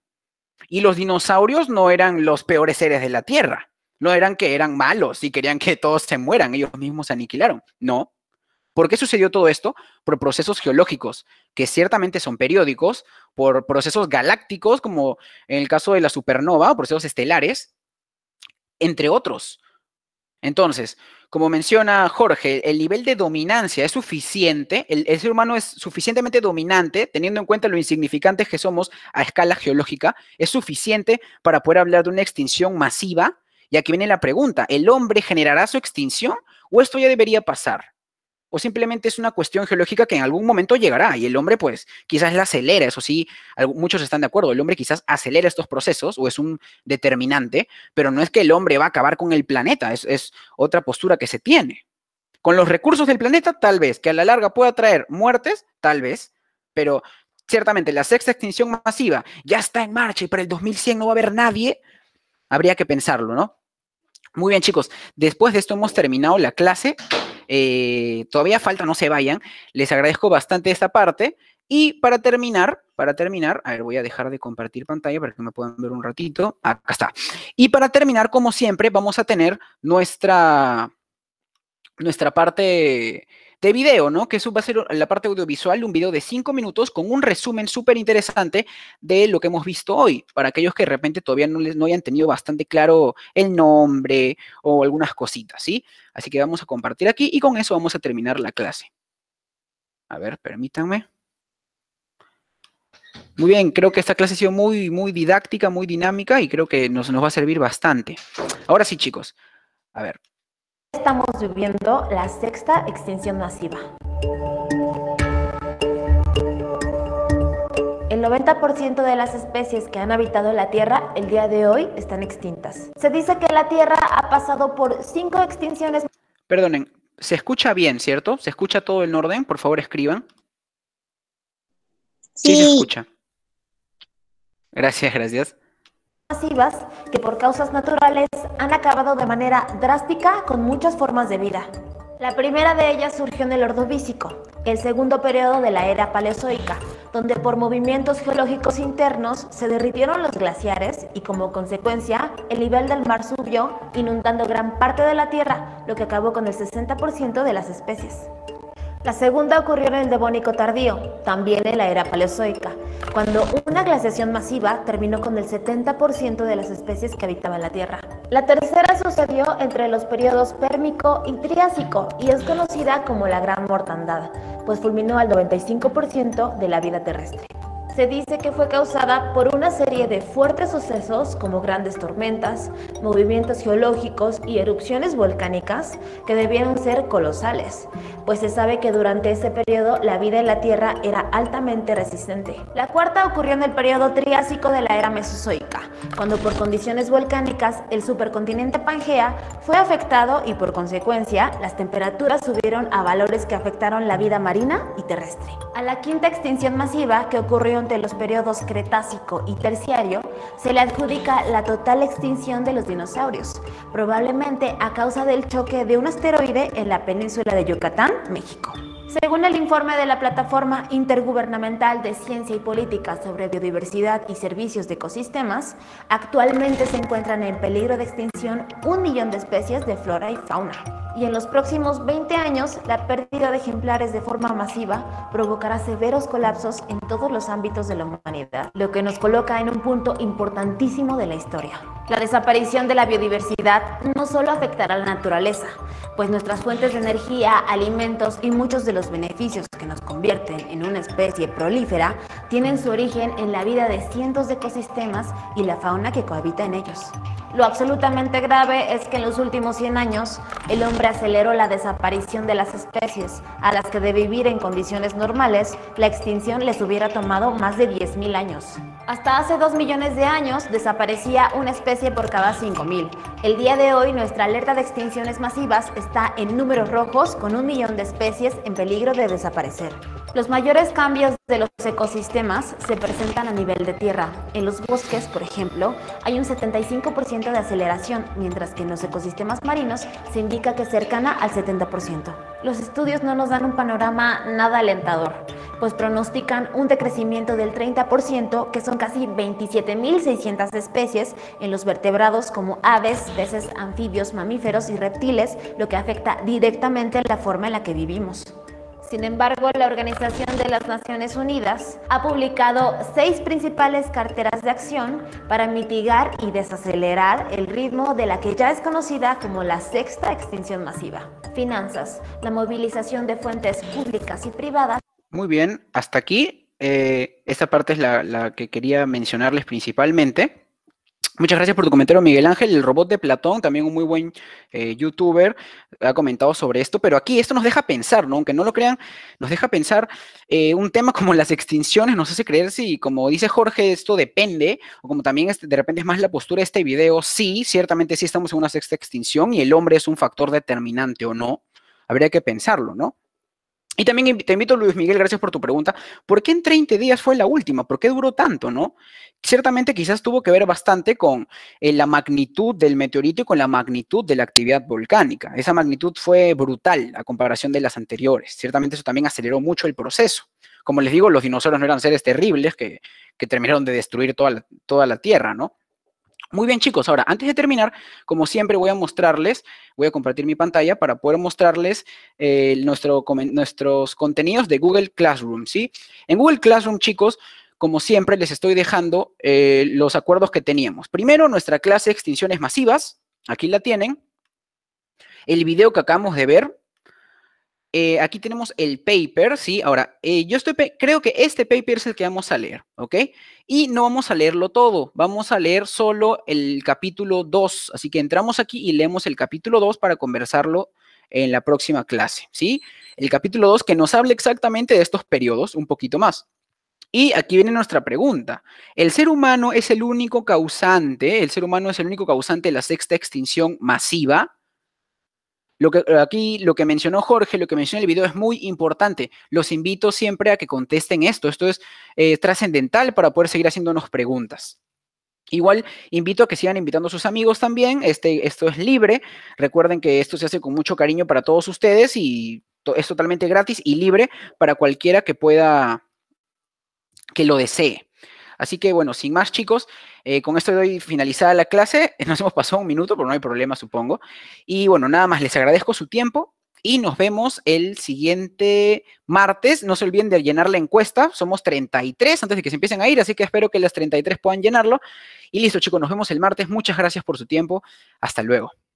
S1: Y los dinosaurios no eran los peores seres de la Tierra. No eran que eran malos y querían que todos se mueran, ellos mismos se aniquilaron. No, ¿Por qué sucedió todo esto? Por procesos geológicos, que ciertamente son periódicos, por procesos galácticos, como en el caso de la supernova, o procesos estelares, entre otros. Entonces, como menciona Jorge, el nivel de dominancia es suficiente, el, ser humano es suficientemente dominante, teniendo en cuenta lo insignificantes que somos a escala geológica, es suficiente para poder hablar de una extinción masiva. Y aquí viene la pregunta, ¿el hombre generará su extinción o esto ya debería pasar? o simplemente es una cuestión geológica que en algún momento llegará y el hombre pues quizás la acelera, eso sí, muchos están de acuerdo, el hombre quizás acelera estos procesos o es un determinante, pero no es que el hombre va a acabar con el planeta, es, otra postura que se tiene. Con los recursos del planeta, tal vez, que a la larga pueda traer muertes, tal vez, pero ciertamente la sexta extinción masiva ya está en marcha y para el 2100 no va a haber nadie, habría que pensarlo, ¿no? Muy bien chicos, después de esto hemos terminado la clase. Eh, todavía falta, no se vayan. Les agradezco bastante esta parte. Y para terminar, para terminar, a ver, voy a dejar de compartir pantalla para que me puedan ver un ratito. Acá está. Y para terminar, como siempre, vamos a tener nuestra, nuestra parte de video, ¿no? Que eso va a ser la parte audiovisual de un video de cinco minutos con un resumen súper interesante de lo que hemos visto hoy, para aquellos que de repente todavía no, les, no hayan tenido bastante claro el nombre o algunas cositas, ¿sí? Así que vamos a compartir aquí y con eso vamos a terminar la clase. A ver, permítanme. Muy bien, creo que esta clase ha sido muy, muy didáctica, muy dinámica y creo que nos, nos va a servir bastante. Ahora sí, chicos. A ver,
S3: estamos viviendo la sexta extinción masiva. El 90% de las especies que han habitado la Tierra el día de hoy están extintas. Se dice que la Tierra ha pasado por cinco extinciones.
S1: Perdonen, se escucha bien, ¿cierto? ¿Se escucha todo en orden? Por favor, escriban. Sí, sí se escucha. Gracias, gracias
S3: masivas que por causas naturales han acabado de manera drástica con muchas formas de vida. La primera de ellas surgió en el Ordovícico, el segundo periodo de la era paleozoica, donde por movimientos geológicos internos se derritieron los glaciares y como consecuencia el nivel del mar subió, inundando gran parte de la Tierra, lo que acabó con el 60% de las especies. La segunda ocurrió en el Devónico tardío, también en la era paleozoica, cuando una glaciación masiva terminó con el 70% de las especies que habitaban la Tierra. La tercera sucedió entre los periodos Pérmico y Triásico y es conocida como la Gran Mortandad, pues fulminó al 95% de la vida terrestre se dice que fue causada por una serie de fuertes sucesos como grandes tormentas, movimientos geológicos y erupciones volcánicas que debieron ser colosales, pues se sabe que durante ese periodo la vida en la Tierra era altamente resistente. La cuarta ocurrió en el periodo Triásico de la era Mesozoica, cuando por condiciones volcánicas el supercontinente Pangea fue afectado y por consecuencia las temperaturas subieron a valores que afectaron la vida marina y terrestre. A la quinta extinción masiva que ocurrió de los periodos Cretácico y Terciario, se le adjudica la total extinción de los dinosaurios, probablemente a causa del choque de un asteroide en la península de Yucatán, México. Según el informe de la Plataforma Intergubernamental de Ciencia y Política sobre Biodiversidad y Servicios de Ecosistemas, actualmente se encuentran en peligro de extinción un millón de especies de flora y fauna. Y en los próximos 20 años, la pérdida de ejemplares de forma masiva provocará severos colapsos en todos los ámbitos de la humanidad, lo que nos coloca en un punto importantísimo de la historia. La desaparición de la biodiversidad no solo afectará a la naturaleza, pues nuestras fuentes de energía, alimentos y muchos de los beneficios que nos convierten en una especie prolífera tienen su origen en la vida de cientos de ecosistemas y la fauna que cohabita en ellos. Lo absolutamente grave es que en los últimos 100 años el hombre aceleró la desaparición de las especies, a las que de vivir en condiciones normales la extinción les hubiera tomado más de 10.000 años. Hasta hace 2 millones de años desaparecía una especie por cada 5.000. El día de hoy nuestra alerta de extinciones masivas está en números rojos con un millón de especies en peligro de desaparecer. Los mayores cambios de los ecosistemas se presentan a nivel de tierra. En los bosques, por ejemplo, hay un 75% de aceleración, mientras que en los ecosistemas marinos se indica que es cercana al 70%. Los estudios no nos dan un panorama nada alentador, pues pronostican un decrecimiento del 30%, que son casi 27.600 especies en los vertebrados como aves, peces, anfibios, mamíferos y reptiles, lo que afecta directamente la forma en la que vivimos. Sin embargo, la Organización de las Naciones Unidas ha publicado seis principales carteras de acción para mitigar y desacelerar el ritmo de la que ya es conocida como la sexta extinción masiva. Finanzas, la movilización de fuentes públicas y privadas.
S1: Muy bien, hasta aquí. esa eh, esta parte es la que quería mencionarles principalmente. Muchas gracias por tu comentario, Miguel Ángel. El robot de Platón, también un muy buen eh, youtuber, ha comentado sobre esto, pero aquí esto nos deja pensar, ¿no? Aunque no lo crean, nos deja pensar eh, un tema como las extinciones, nos hace creer si, como dice Jorge, esto depende, o como también este, de repente es más la postura de este video, sí, ciertamente sí estamos en una sexta extinción y el hombre es un factor determinante o no, habría que pensarlo, ¿no? Y también te invito, Luis Miguel, gracias por tu pregunta. ¿Por qué en 30 días fue la última? ¿Por qué duró tanto, no? Ciertamente quizás tuvo que ver bastante con eh, la magnitud del meteorito y con la magnitud de la actividad volcánica. Esa magnitud fue brutal a comparación de las anteriores. Ciertamente eso también aceleró mucho el proceso. Como les digo, los dinosaurios no eran seres terribles que, que terminaron de destruir toda toda la Tierra, ¿no? Muy bien, chicos. Ahora, antes de terminar, como siempre, voy a mostrarles, voy a compartir mi pantalla para poder mostrarles eh, nuestros contenidos de Google Classroom, ¿sí? En Google Classroom, chicos, como siempre, les estoy dejando eh, los acuerdos que teníamos. Primero, nuestra clase extinciones masivas. Aquí la tienen. El video que acabamos de ver, eh, aquí tenemos el paper, ¿sí? Ahora, eh, yo estoy creo que este paper es el que vamos a leer, ¿ok? Y no vamos a leerlo todo, vamos a leer solo el capítulo 2, así que entramos aquí y leemos el capítulo 2 para conversarlo en la próxima clase, ¿sí? El capítulo 2 que nos habla exactamente de estos periodos un poquito más. Y aquí viene nuestra pregunta. ¿El ser humano es el único causante, el ser humano es el único causante de la sexta extinción masiva? Lo que, eh, aquí lo que mencionó Jorge, lo que mencionó el video es muy importante. Los invito siempre a que contesten esto. Esto es eh, trascendental para poder seguir haciéndonos preguntas. Igual invito a que sigan invitando a sus amigos también. Este, esto es libre. Recuerden que esto se hace con mucho cariño para todos ustedes y es totalmente gratis y libre para cualquiera que pueda, que lo desee. Así que bueno, sin más chicos, eh, con esto doy finalizada la clase. Nos hemos pasado un minuto, pero no hay problema, supongo. Y bueno, nada más, les agradezco su tiempo y nos vemos el siguiente martes. No se olviden de llenar la encuesta. Somos 33 antes de que se empiecen a ir, así que espero que las 33 puedan llenarlo. Y listo, chicos, nos vemos el martes. Muchas gracias por su tiempo. Hasta luego.